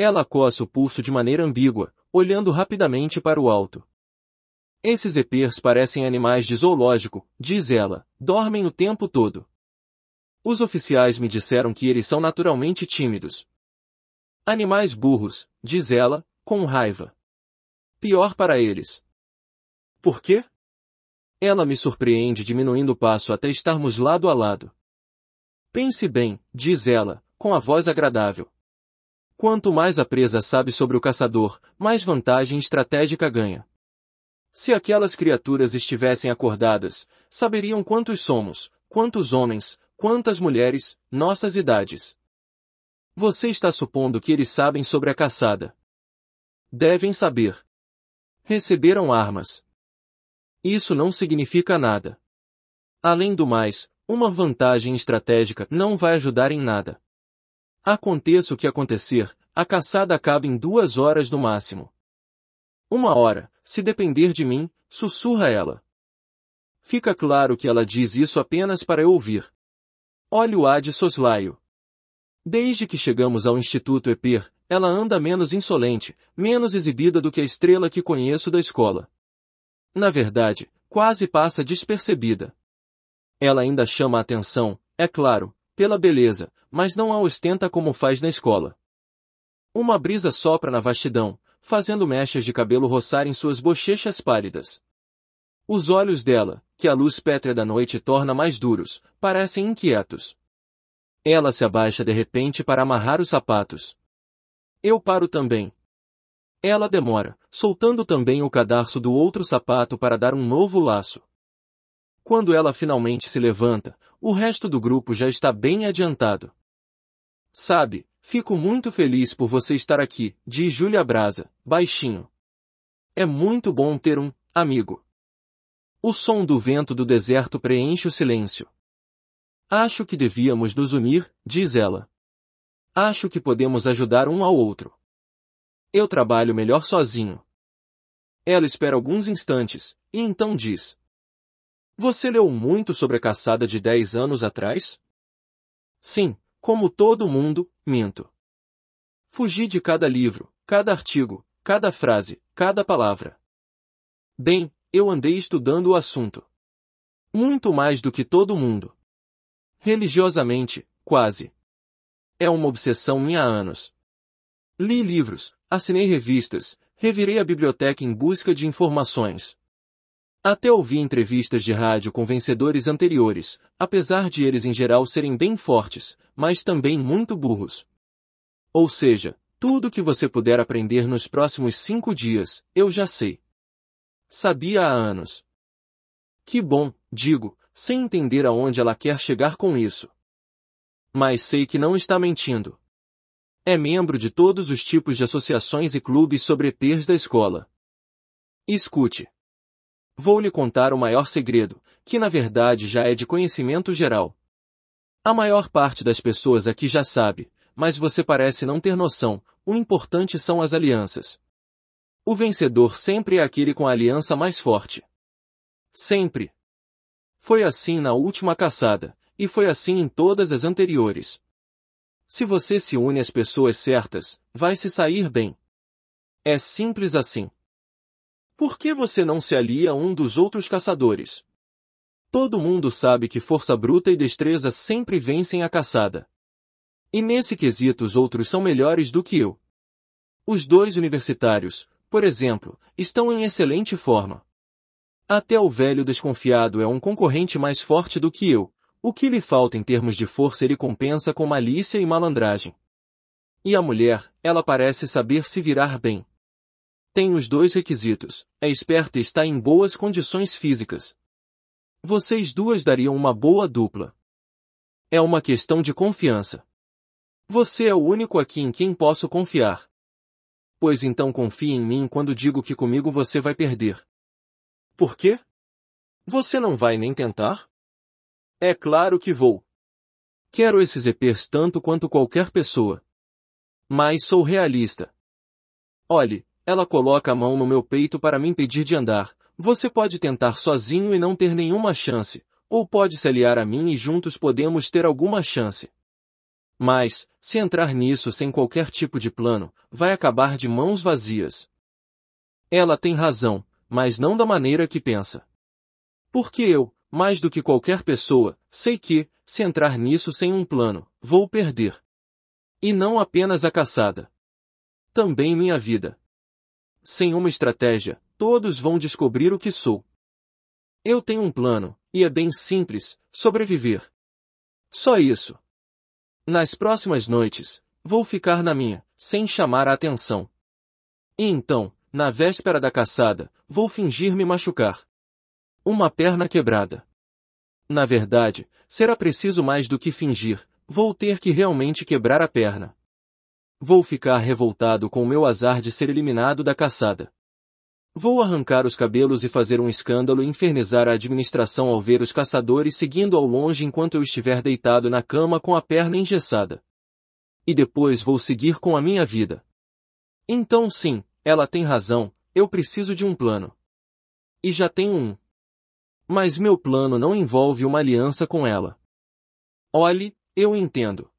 Ela coça o pulso de maneira ambígua, olhando rapidamente para o alto. Esses epers parecem animais de zoológico, diz ela, dormem o tempo todo. Os oficiais me disseram que eles são naturalmente tímidos. Animais burros, diz ela, com raiva. Pior para eles. Por quê? Ela me surpreende diminuindo o passo até estarmos lado a lado. Pense bem, diz ela, com a voz agradável. Quanto mais a presa sabe sobre o caçador, mais vantagem estratégica ganha. Se aquelas criaturas estivessem acordadas, saberiam quantos somos, quantos homens, quantas mulheres, nossas idades. Você está supondo que eles sabem sobre a caçada. Devem saber. Receberam armas. Isso não significa nada. Além do mais, uma vantagem estratégica não vai ajudar em nada. Aconteça o que acontecer, a caçada acaba em duas horas no máximo. Uma hora, se depender de mim, sussurra ela. Fica claro que ela diz isso apenas para eu ouvir. Olho-a de soslaio. Desde que chegamos ao Instituto Eper, ela anda menos insolente, menos exibida do que a estrela que conheço da escola. Na verdade, quase passa despercebida. Ela ainda chama a atenção, é claro, pela beleza, mas não a ostenta como faz na escola. Uma brisa sopra na vastidão, fazendo mechas de cabelo roçarem suas bochechas pálidas. Os olhos dela, que a luz pétrea da noite torna mais duros, parecem inquietos. Ela se abaixa de repente para amarrar os sapatos. Eu paro também. Ela demora, soltando também o cadarço do outro sapato para dar um novo laço. Quando ela finalmente se levanta, o resto do grupo já está bem adiantado. Sabe, fico muito feliz por você estar aqui, diz Júlia Brasa, baixinho. É muito bom ter um amigo. O som do vento do deserto preenche o silêncio. Acho que devíamos nos unir, diz ela. Acho que podemos ajudar um ao outro. Eu trabalho melhor sozinho. Ela espera alguns instantes, e então diz. Você leu muito sobre a caçada de 10 anos atrás? Sim, como todo mundo, minto. Fugi de cada livro, cada artigo, cada frase, cada palavra. Bem, eu andei estudando o assunto. Muito mais do que todo mundo. Religiosamente, quase. É uma obsessão minha há anos. Li livros, assinei revistas, revirei a biblioteca em busca de informações. Até ouvi entrevistas de rádio com vencedores anteriores, apesar de eles em geral serem bem fortes, mas também muito burros. Ou seja, tudo o que você puder aprender nos próximos cinco dias, eu já sei. Sabia há anos. Que bom, digo, sem entender aonde ela quer chegar com isso. Mas sei que não está mentindo. É membro de todos os tipos de associações e clubes sobre ETs da escola. Escute, Vou lhe contar o maior segredo, que na verdade já é de conhecimento geral. A maior parte das pessoas aqui já sabe, mas você parece não ter noção, o importante são as alianças. O vencedor sempre é aquele com a aliança mais forte. Sempre. Foi assim na última caçada, e foi assim em todas as anteriores. Se você se une às pessoas certas, vai se sair bem. É simples assim. Por que você não se alia a um dos outros caçadores? Todo mundo sabe que força bruta e destreza sempre vencem a caçada. E nesse quesito os outros são melhores do que eu. Os dois universitários, por exemplo, estão em excelente forma. Até o velho desconfiado é um concorrente mais forte do que eu. O que lhe falta em termos de força ele compensa com malícia e malandragem. E a mulher, ela parece saber se virar bem. Tem os dois requisitos. É esperta e está em boas condições físicas. Vocês duas dariam uma boa dupla. É uma questão de confiança. Você é o único aqui em quem posso confiar. Pois então confie em mim quando digo que comigo você vai perder. Por quê? Você não vai nem tentar? É claro que vou. Quero esses EPs tanto quanto qualquer pessoa. Mas sou realista. Olhe, ela coloca a mão no meu peito para me impedir de andar. Você pode tentar sozinho e não ter nenhuma chance, ou pode se aliar a mim e juntos podemos ter alguma chance. Mas, se entrar nisso sem qualquer tipo de plano, vai acabar de mãos vazias. Ela tem razão, mas não da maneira que pensa. Porque eu, mais do que qualquer pessoa, sei que, se entrar nisso sem um plano, vou perder. E não apenas a caçada. Também minha vida sem uma estratégia, todos vão descobrir o que sou. Eu tenho um plano, e é bem simples, sobreviver. Só isso. Nas próximas noites, vou ficar na minha, sem chamar a atenção. E então, na véspera da caçada, vou fingir me machucar. Uma perna quebrada. Na verdade, será preciso mais do que fingir, vou ter que realmente quebrar a perna. Vou ficar revoltado com o meu azar de ser eliminado da caçada. Vou arrancar os cabelos e fazer um escândalo e infernizar a administração ao ver os caçadores seguindo ao longe enquanto eu estiver deitado na cama com a perna engessada. E depois vou seguir com a minha vida. Então sim, ela tem razão, eu preciso de um plano. E já tenho um. Mas meu plano não envolve uma aliança com ela. Olhe, eu entendo.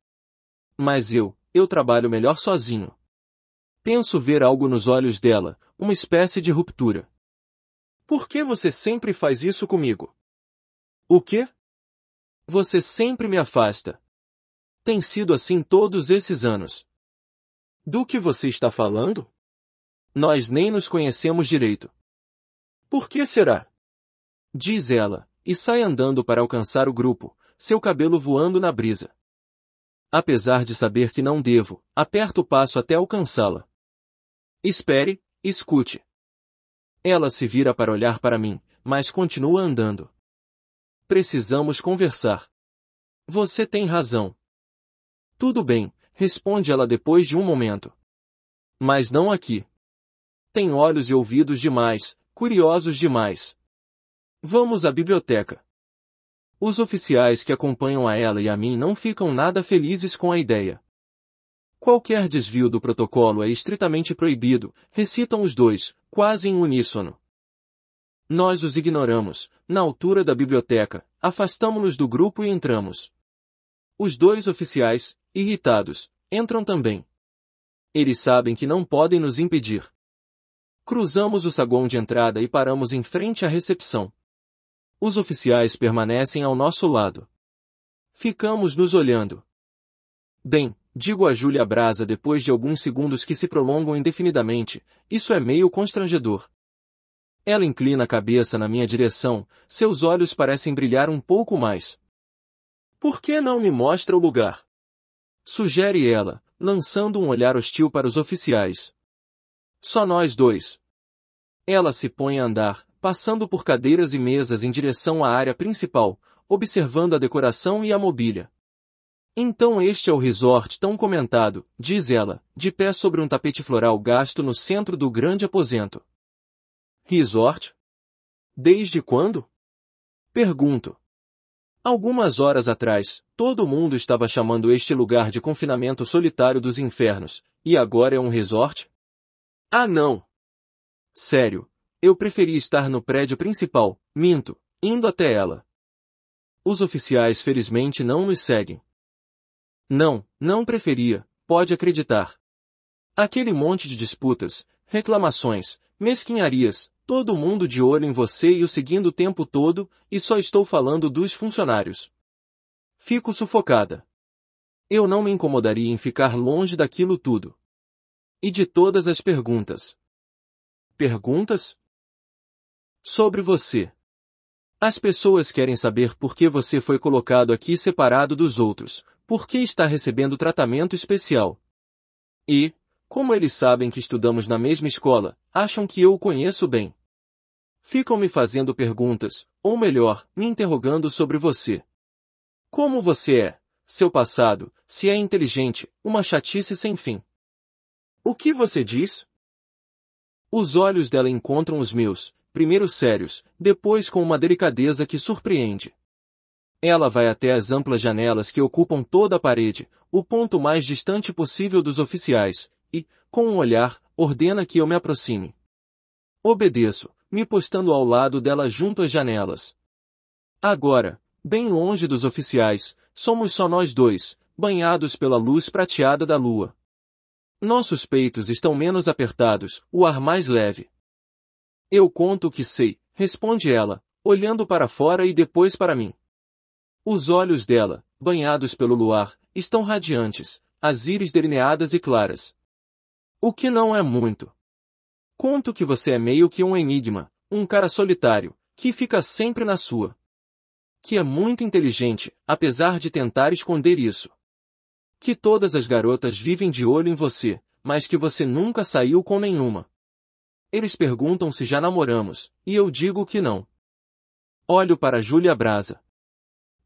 Mas eu, eu trabalho melhor sozinho. Penso ver algo nos olhos dela, uma espécie de ruptura. Por que você sempre faz isso comigo? O quê? Você sempre me afasta. Tem sido assim todos esses anos. Do que você está falando? Nós nem nos conhecemos direito. Por que será? Diz ela, e sai andando para alcançar o grupo, seu cabelo voando na brisa apesar de saber que não devo, aperto o passo até alcançá-la. Espere, escute. Ela se vira para olhar para mim, mas continua andando. Precisamos conversar. Você tem razão. Tudo bem, responde ela depois de um momento. Mas não aqui. Tem olhos e ouvidos demais, curiosos demais. Vamos à biblioteca. Os oficiais que acompanham a ela e a mim não ficam nada felizes com a ideia. Qualquer desvio do protocolo é estritamente proibido, recitam os dois, quase em uníssono. Nós os ignoramos, na altura da biblioteca, afastamo-nos do grupo e entramos. Os dois oficiais, irritados, entram também. Eles sabem que não podem nos impedir. Cruzamos o saguão de entrada e paramos em frente à recepção. Os oficiais permanecem ao nosso lado. Ficamos nos olhando. Bem, digo a Júlia Brasa depois de alguns segundos que se prolongam indefinidamente, isso é meio constrangedor. Ela inclina a cabeça na minha direção, seus olhos parecem brilhar um pouco mais. Por que não me mostra o lugar? Sugere ela, lançando um olhar hostil para os oficiais. Só nós dois. Ela se põe a andar, passando por cadeiras e mesas em direção à área principal, observando a decoração e a mobília. Então este é o resort tão comentado, diz ela, de pé sobre um tapete floral gasto no centro do grande aposento. Resort? Desde quando? Pergunto. Algumas horas atrás, todo mundo estava chamando este lugar de confinamento solitário dos infernos, e agora é um resort? Ah não! Sério, eu preferi estar no prédio principal, minto, indo até ela. Os oficiais felizmente não nos seguem. Não, não preferia, pode acreditar. Aquele monte de disputas, reclamações, mesquinharias, todo mundo de olho em você e o seguindo o tempo todo, e só estou falando dos funcionários. Fico sufocada. Eu não me incomodaria em ficar longe daquilo tudo. E de todas as perguntas. Perguntas? Sobre você. As pessoas querem saber por que você foi colocado aqui separado dos outros, por que está recebendo tratamento especial. E, como eles sabem que estudamos na mesma escola, acham que eu o conheço bem. Ficam me fazendo perguntas, ou melhor, me interrogando sobre você. Como você é, seu passado, se é inteligente, uma chatice sem fim. O que você diz? Os olhos dela encontram os meus, primeiro sérios, depois com uma delicadeza que surpreende. Ela vai até as amplas janelas que ocupam toda a parede, o ponto mais distante possível dos oficiais, e, com um olhar, ordena que eu me aproxime. Obedeço, me postando ao lado dela junto às janelas. Agora, bem longe dos oficiais, somos só nós dois, banhados pela luz prateada da lua. Nossos peitos estão menos apertados, o ar mais leve. Eu conto o que sei, responde ela, olhando para fora e depois para mim. Os olhos dela, banhados pelo luar, estão radiantes, as íris delineadas e claras. O que não é muito. Conto que você é meio que um enigma, um cara solitário, que fica sempre na sua. Que é muito inteligente, apesar de tentar esconder isso. Que todas as garotas vivem de olho em você, mas que você nunca saiu com nenhuma. Eles perguntam se já namoramos, e eu digo que não. Olho para Júlia Brasa.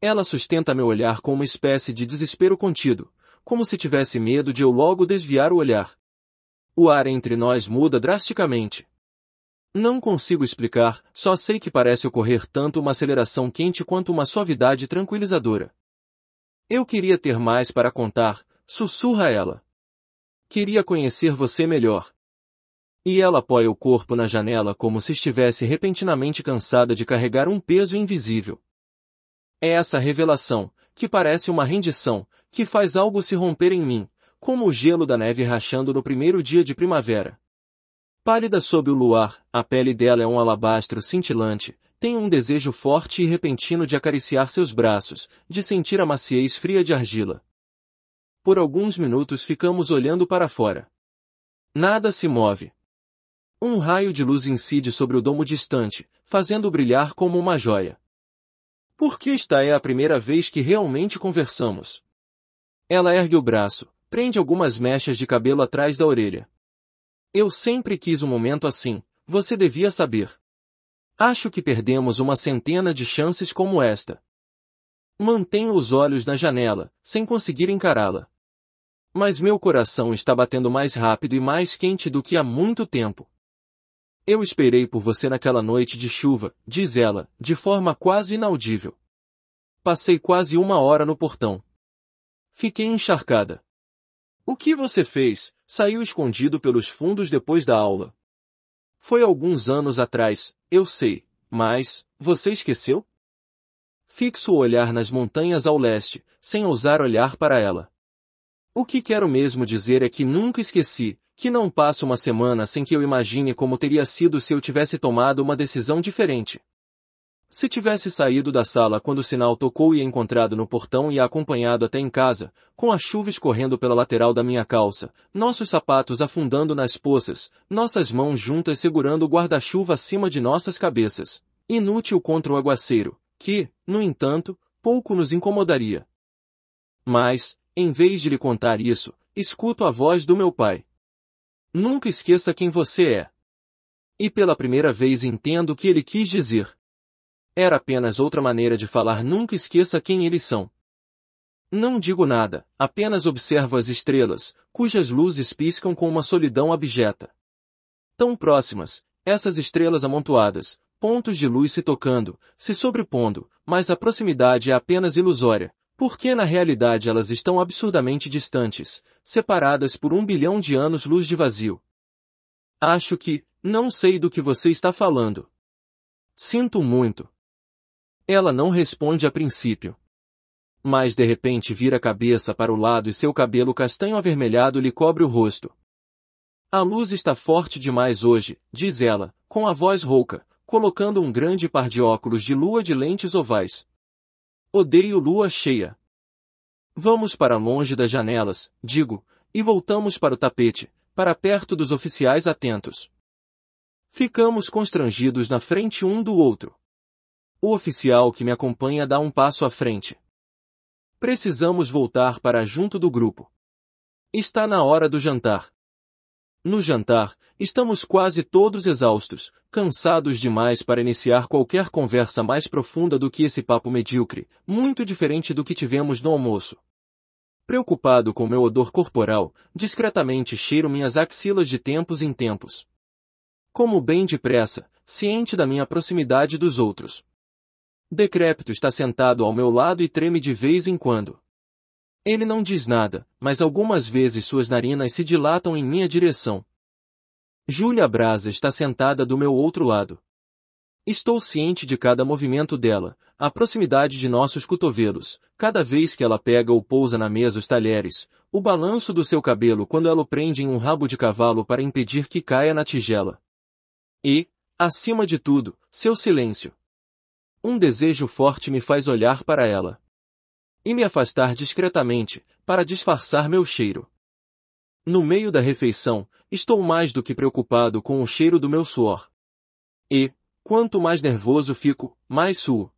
Ela sustenta meu olhar com uma espécie de desespero contido, como se tivesse medo de eu logo desviar o olhar. O ar entre nós muda drasticamente. Não consigo explicar, só sei que parece ocorrer tanto uma aceleração quente quanto uma suavidade tranquilizadora. Eu queria ter mais para contar, sussurra ela. Queria conhecer você melhor. E ela apoia o corpo na janela como se estivesse repentinamente cansada de carregar um peso invisível. É essa revelação, que parece uma rendição, que faz algo se romper em mim, como o gelo da neve rachando no primeiro dia de primavera. Pálida sob o luar, a pele dela é um alabastro cintilante, tem um desejo forte e repentino de acariciar seus braços, de sentir a maciez fria de argila. Por alguns minutos ficamos olhando para fora. Nada se move. Um raio de luz incide sobre o domo distante, fazendo brilhar como uma joia. Porque esta é a primeira vez que realmente conversamos. Ela ergue o braço, prende algumas mechas de cabelo atrás da orelha. Eu sempre quis um momento assim, você devia saber. Acho que perdemos uma centena de chances como esta. Mantenho os olhos na janela, sem conseguir encará-la. Mas meu coração está batendo mais rápido e mais quente do que há muito tempo. Eu esperei por você naquela noite de chuva, diz ela, de forma quase inaudível. Passei quase uma hora no portão. Fiquei encharcada. O que você fez? Saiu escondido pelos fundos depois da aula. Foi alguns anos atrás, eu sei, mas, você esqueceu? Fixo o olhar nas montanhas ao leste, sem ousar olhar para ela. O que quero mesmo dizer é que nunca esqueci, que não passa uma semana sem que eu imagine como teria sido se eu tivesse tomado uma decisão diferente. Se tivesse saído da sala quando o sinal tocou e encontrado no portão e acompanhado até em casa, com a chuva escorrendo pela lateral da minha calça, nossos sapatos afundando nas poças, nossas mãos juntas segurando o guarda-chuva acima de nossas cabeças. Inútil contra o aguaceiro, que, no entanto, pouco nos incomodaria. Mas, em vez de lhe contar isso, escuto a voz do meu pai. Nunca esqueça quem você é. E pela primeira vez entendo o que ele quis dizer. Era apenas outra maneira de falar nunca esqueça quem eles são. Não digo nada, apenas observo as estrelas, cujas luzes piscam com uma solidão abjeta. Tão próximas, essas estrelas amontoadas, pontos de luz se tocando, se sobrepondo, mas a proximidade é apenas ilusória, porque na realidade elas estão absurdamente distantes, separadas por um bilhão de anos-luz de vazio. Acho que, não sei do que você está falando. Sinto muito. Ela não responde a princípio. Mas de repente vira a cabeça para o lado e seu cabelo castanho avermelhado lhe cobre o rosto. A luz está forte demais hoje, diz ela, com a voz rouca, colocando um grande par de óculos de lua de lentes ovais, Odeio lua cheia. Vamos para longe das janelas, digo, e voltamos para o tapete, para perto dos oficiais atentos. Ficamos constrangidos na frente um do outro. O oficial que me acompanha dá um passo à frente. Precisamos voltar para junto do grupo. Está na hora do jantar. No jantar, estamos quase todos exaustos, cansados demais para iniciar qualquer conversa mais profunda do que esse papo medíocre, muito diferente do que tivemos no almoço. Preocupado com meu odor corporal, discretamente cheiro minhas axilas de tempos em tempos. Como bem depressa, ciente da minha proximidade dos outros. Decrépito está sentado ao meu lado e treme de vez em quando. Ele não diz nada, mas algumas vezes suas narinas se dilatam em minha direção. Julia Brasa está sentada do meu outro lado. Estou ciente de cada movimento dela, a proximidade de nossos cotovelos, cada vez que ela pega ou pousa na mesa os talheres, o balanço do seu cabelo quando ela o prende em um rabo de cavalo para impedir que caia na tigela. E, acima de tudo, seu silêncio. Um desejo forte me faz olhar para ela e me afastar discretamente, para disfarçar meu cheiro. No meio da refeição, estou mais do que preocupado com o cheiro do meu suor. E, quanto mais nervoso fico, mais suo.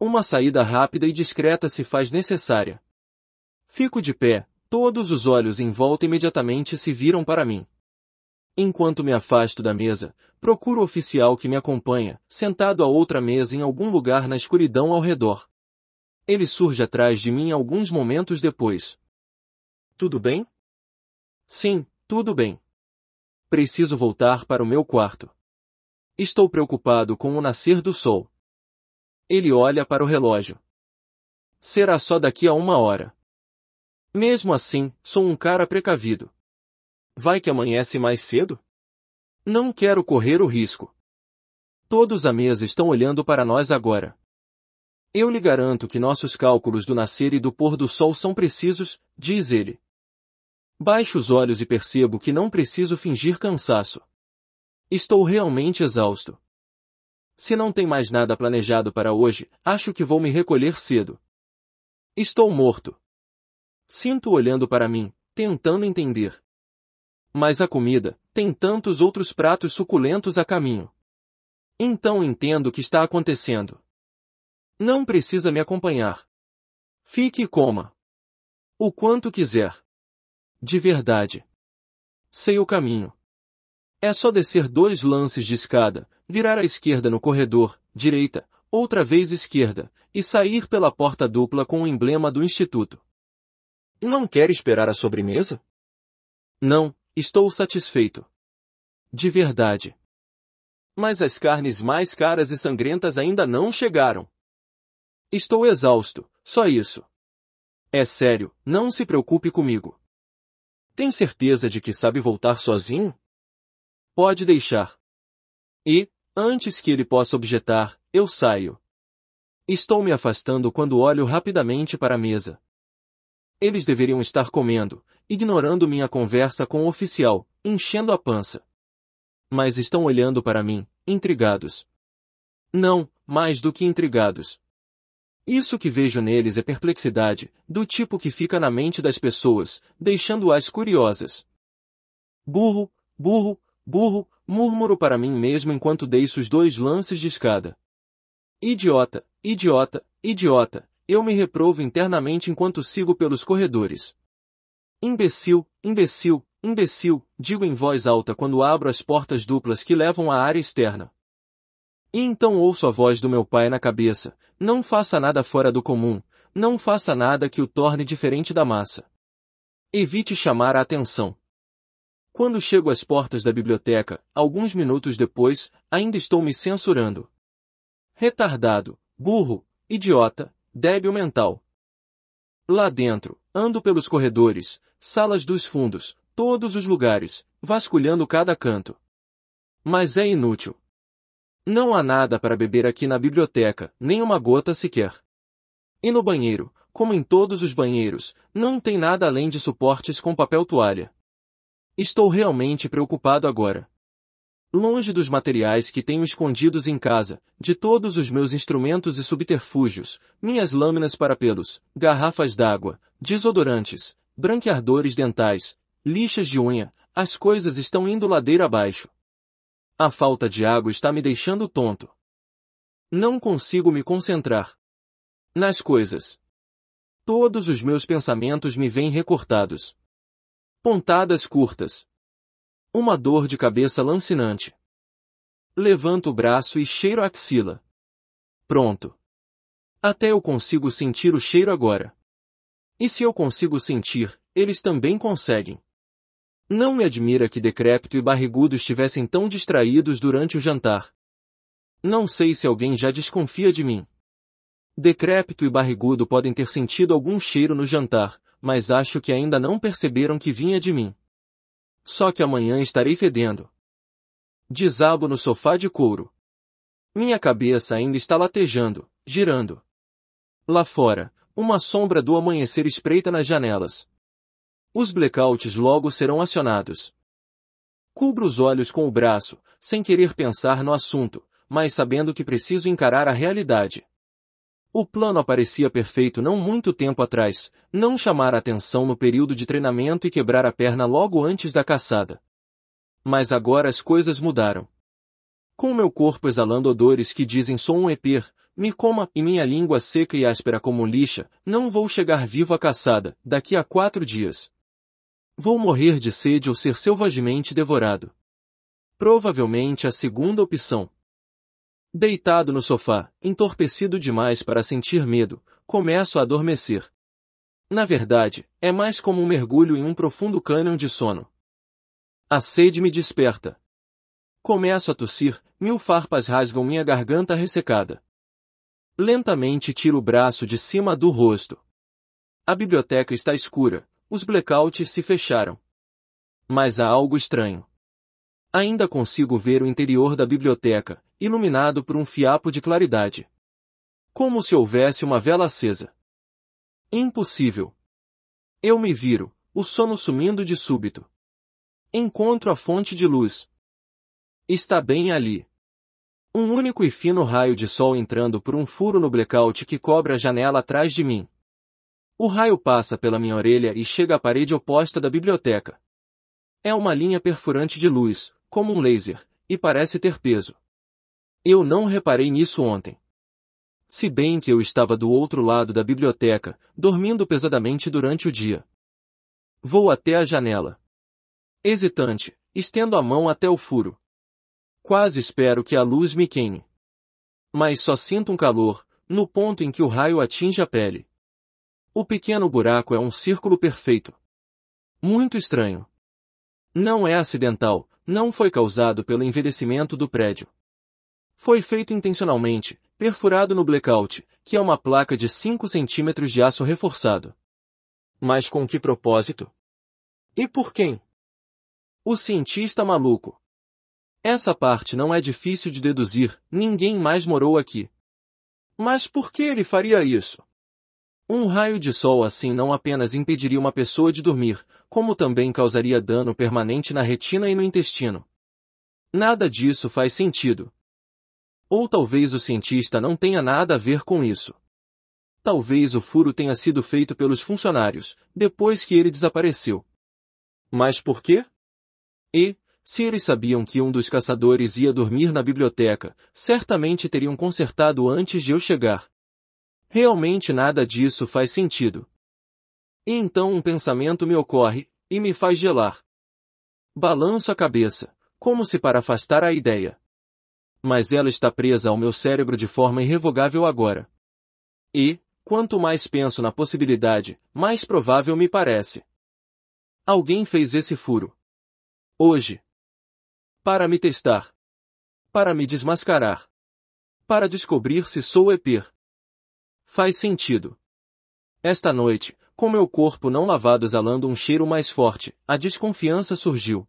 Uma saída rápida e discreta se faz necessária. Fico de pé, todos os olhos em volta imediatamente se viram para mim. Enquanto me afasto da mesa, procuro o oficial que me acompanha, sentado a outra mesa em algum lugar na escuridão ao redor. Ele surge atrás de mim alguns momentos depois. Tudo bem? Sim, tudo bem. Preciso voltar para o meu quarto. Estou preocupado com o nascer do sol. Ele olha para o relógio. Será só daqui a uma hora. Mesmo assim, sou um cara precavido. Vai que amanhece mais cedo? Não quero correr o risco. Todos à mesa estão olhando para nós agora. Eu lhe garanto que nossos cálculos do nascer e do pôr do sol são precisos, diz ele. Baixo os olhos e percebo que não preciso fingir cansaço. Estou realmente exausto. Se não tem mais nada planejado para hoje, acho que vou me recolher cedo. Estou morto. Sinto olhando para mim, tentando entender. Mas a comida tem tantos outros pratos suculentos a caminho. Então entendo o que está acontecendo. Não precisa me acompanhar. Fique e coma. O quanto quiser. De verdade. Sei o caminho. É só descer dois lances de escada, virar à esquerda no corredor, direita, outra vez esquerda, e sair pela porta dupla com o emblema do Instituto. Não quer esperar a sobremesa? Não, estou satisfeito. De verdade. Mas as carnes mais caras e sangrentas ainda não chegaram. Estou exausto, só isso. É sério, não se preocupe comigo. Tem certeza de que sabe voltar sozinho? Pode deixar. E, antes que ele possa objetar, eu saio. Estou me afastando quando olho rapidamente para a mesa. Eles deveriam estar comendo, ignorando minha conversa com o oficial, enchendo a pança. Mas estão olhando para mim, intrigados. Não, mais do que intrigados. Isso que vejo neles é perplexidade, do tipo que fica na mente das pessoas, deixando-as curiosas. Burro, burro, burro, murmuro para mim mesmo enquanto deixo os dois lances de escada. Idiota, idiota, idiota, eu me reprovo internamente enquanto sigo pelos corredores. Imbecil, imbecil, imbecil, digo em voz alta quando abro as portas duplas que levam à área externa. E então ouço a voz do meu pai na cabeça, não faça nada fora do comum, não faça nada que o torne diferente da massa. Evite chamar a atenção. Quando chego às portas da biblioteca, alguns minutos depois, ainda estou me censurando. Retardado, burro, idiota, débil mental. Lá dentro, ando pelos corredores, salas dos fundos, todos os lugares, vasculhando cada canto. Mas é inútil. Não há nada para beber aqui na biblioteca, nem uma gota sequer. E no banheiro, como em todos os banheiros, não tem nada além de suportes com papel toalha. Estou realmente preocupado agora. Longe dos materiais que tenho escondidos em casa, de todos os meus instrumentos e subterfúgios, minhas lâminas para pelos, garrafas d'água, desodorantes, branqueadores dentais, lixas de unha, as coisas estão indo ladeira abaixo. A falta de água está me deixando tonto. Não consigo me concentrar. Nas coisas. Todos os meus pensamentos me vêm recortados. Pontadas curtas. Uma dor de cabeça lancinante. Levanto o braço e cheiro a axila. Pronto. Até eu consigo sentir o cheiro agora. E se eu consigo sentir, eles também conseguem. Não me admira que Decrépito e Barrigudo estivessem tão distraídos durante o jantar. Não sei se alguém já desconfia de mim. Decrépito e Barrigudo podem ter sentido algum cheiro no jantar, mas acho que ainda não perceberam que vinha de mim. Só que amanhã estarei fedendo. Desabo no sofá de couro. Minha cabeça ainda está latejando, girando. Lá fora, uma sombra do amanhecer espreita nas janelas, os blackouts logo serão acionados. Cubro os olhos com o braço, sem querer pensar no assunto, mas sabendo que preciso encarar a realidade. O plano aparecia perfeito não muito tempo atrás, não chamar a atenção no período de treinamento e quebrar a perna logo antes da caçada. Mas agora as coisas mudaram. Com meu corpo exalando odores que dizem sou um eper, me coma e minha língua seca e áspera como lixa, não vou chegar vivo à caçada, daqui a quatro dias. Vou morrer de sede ou ser selvagemente devorado. Provavelmente a segunda opção. Deitado no sofá, entorpecido demais para sentir medo, começo a adormecer. Na verdade, é mais como um mergulho em um profundo cânion de sono. A sede me desperta. Começo a tossir, mil farpas rasgam minha garganta ressecada. Lentamente tiro o braço de cima do rosto. A biblioteca está escura, os blackouts se fecharam. Mas há algo estranho. Ainda consigo ver o interior da biblioteca, iluminado por um fiapo de claridade. Como se houvesse uma vela acesa. Impossível. Eu me viro, o sono sumindo de súbito. Encontro a fonte de luz. Está bem ali. Um único e fino raio de sol entrando por um furo no blackout que cobre a janela atrás de mim. O raio passa pela minha orelha e chega à parede oposta da biblioteca. É uma linha perfurante de luz, como um laser, e parece ter peso. Eu não reparei nisso ontem. Se bem que eu estava do outro lado da biblioteca, dormindo pesadamente durante o dia. Vou até a janela. Hesitante, estendo a mão até o furo. Quase espero que a luz me queime. Mas só sinto um calor, no ponto em que o raio atinge a pele. O pequeno buraco é um círculo perfeito. Muito estranho. Não é acidental, não foi causado pelo envelhecimento do prédio. Foi feito intencionalmente, perfurado no blackout, que é uma placa de 5 centímetros de aço reforçado. Mas com que propósito? E por quem? O cientista maluco. Essa parte não é difícil de deduzir, ninguém mais morou aqui. Mas por que ele faria isso? Um raio de sol assim não apenas impediria uma pessoa de dormir, como também causaria dano permanente na retina e no intestino. Nada disso faz sentido. Ou talvez o cientista não tenha nada a ver com isso. Talvez o furo tenha sido feito pelos funcionários, depois que ele desapareceu. Mas por quê? E, se eles sabiam que um dos caçadores ia dormir na biblioteca, certamente teriam consertado antes de eu chegar. Realmente nada disso faz sentido. E então um pensamento me ocorre, e me faz gelar. Balanço a cabeça, como se para afastar a ideia. Mas ela está presa ao meu cérebro de forma irrevogável agora. E, quanto mais penso na possibilidade, mais provável me parece. Alguém fez esse furo. Hoje. Para me testar. Para me desmascarar. Para descobrir se sou Eper. Faz sentido. Esta noite, com meu corpo não lavado exalando um cheiro mais forte, a desconfiança surgiu.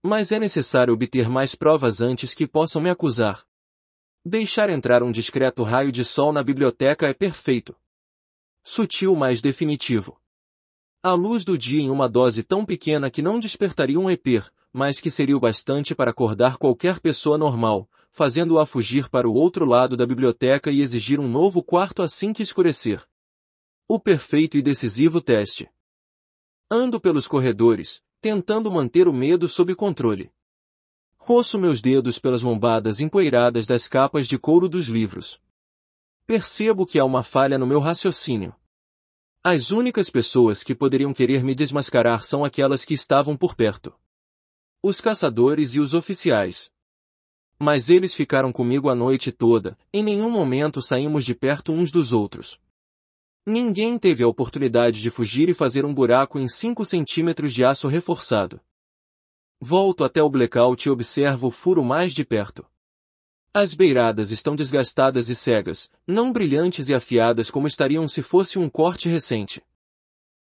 Mas é necessário obter mais provas antes que possam me acusar. Deixar entrar um discreto raio de sol na biblioteca é perfeito. Sutil mas definitivo. A luz do dia em uma dose tão pequena que não despertaria um EPER, mas que seria o bastante para acordar qualquer pessoa normal, fazendo-a fugir para o outro lado da biblioteca e exigir um novo quarto assim que escurecer. O perfeito e decisivo teste. Ando pelos corredores, tentando manter o medo sob controle. Roço meus dedos pelas lombadas empoeiradas das capas de couro dos livros. Percebo que há uma falha no meu raciocínio. As únicas pessoas que poderiam querer me desmascarar são aquelas que estavam por perto. Os caçadores e os oficiais mas eles ficaram comigo a noite toda, em nenhum momento saímos de perto uns dos outros. Ninguém teve a oportunidade de fugir e fazer um buraco em 5 centímetros de aço reforçado. Volto até o blackout e observo o furo mais de perto. As beiradas estão desgastadas e cegas, não brilhantes e afiadas como estariam se fosse um corte recente.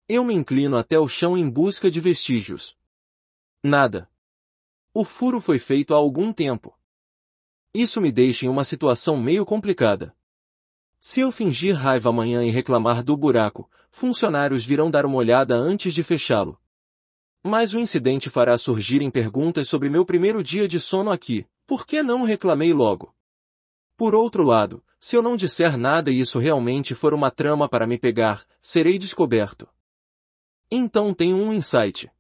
Eu me inclino até o chão em busca de vestígios. Nada. O furo foi feito há algum tempo. Isso me deixa em uma situação meio complicada. Se eu fingir raiva amanhã e reclamar do buraco, funcionários virão dar uma olhada antes de fechá-lo. Mas o incidente fará surgirem perguntas sobre meu primeiro dia de sono aqui, por que não reclamei logo? Por outro lado, se eu não disser nada e isso realmente for uma trama para me pegar, serei descoberto. Então tenho um insight.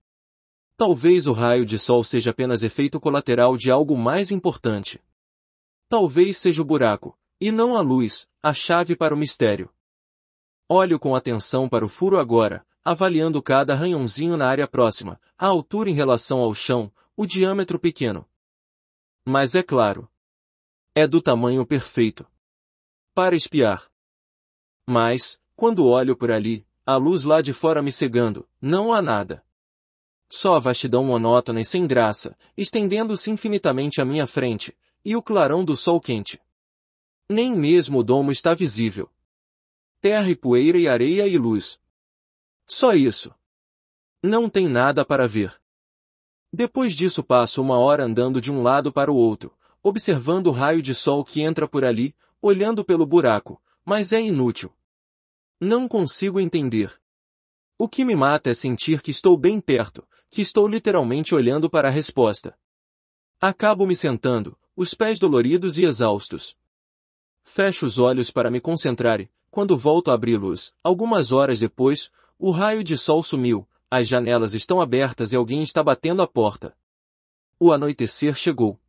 Talvez o raio de sol seja apenas efeito colateral de algo mais importante. Talvez seja o buraco, e não a luz, a chave para o mistério. Olho com atenção para o furo agora, avaliando cada arranhãozinho na área próxima, a altura em relação ao chão, o diâmetro pequeno. Mas é claro. É do tamanho perfeito. Para espiar. Mas, quando olho por ali, a luz lá de fora me cegando, não há nada. Só a vastidão monótona e sem graça, estendendo-se infinitamente à minha frente, e o clarão do sol quente. Nem mesmo o domo está visível. Terra e poeira e areia e luz. Só isso. Não tem nada para ver. Depois disso passo uma hora andando de um lado para o outro, observando o raio de sol que entra por ali, olhando pelo buraco, mas é inútil. Não consigo entender. O que me mata é sentir que estou bem perto, que estou literalmente olhando para a resposta. Acabo me sentando, os pés doloridos e exaustos. Fecho os olhos para me concentrar e, quando volto a abri-los, algumas horas depois, o raio de sol sumiu, as janelas estão abertas e alguém está batendo a porta. O anoitecer chegou.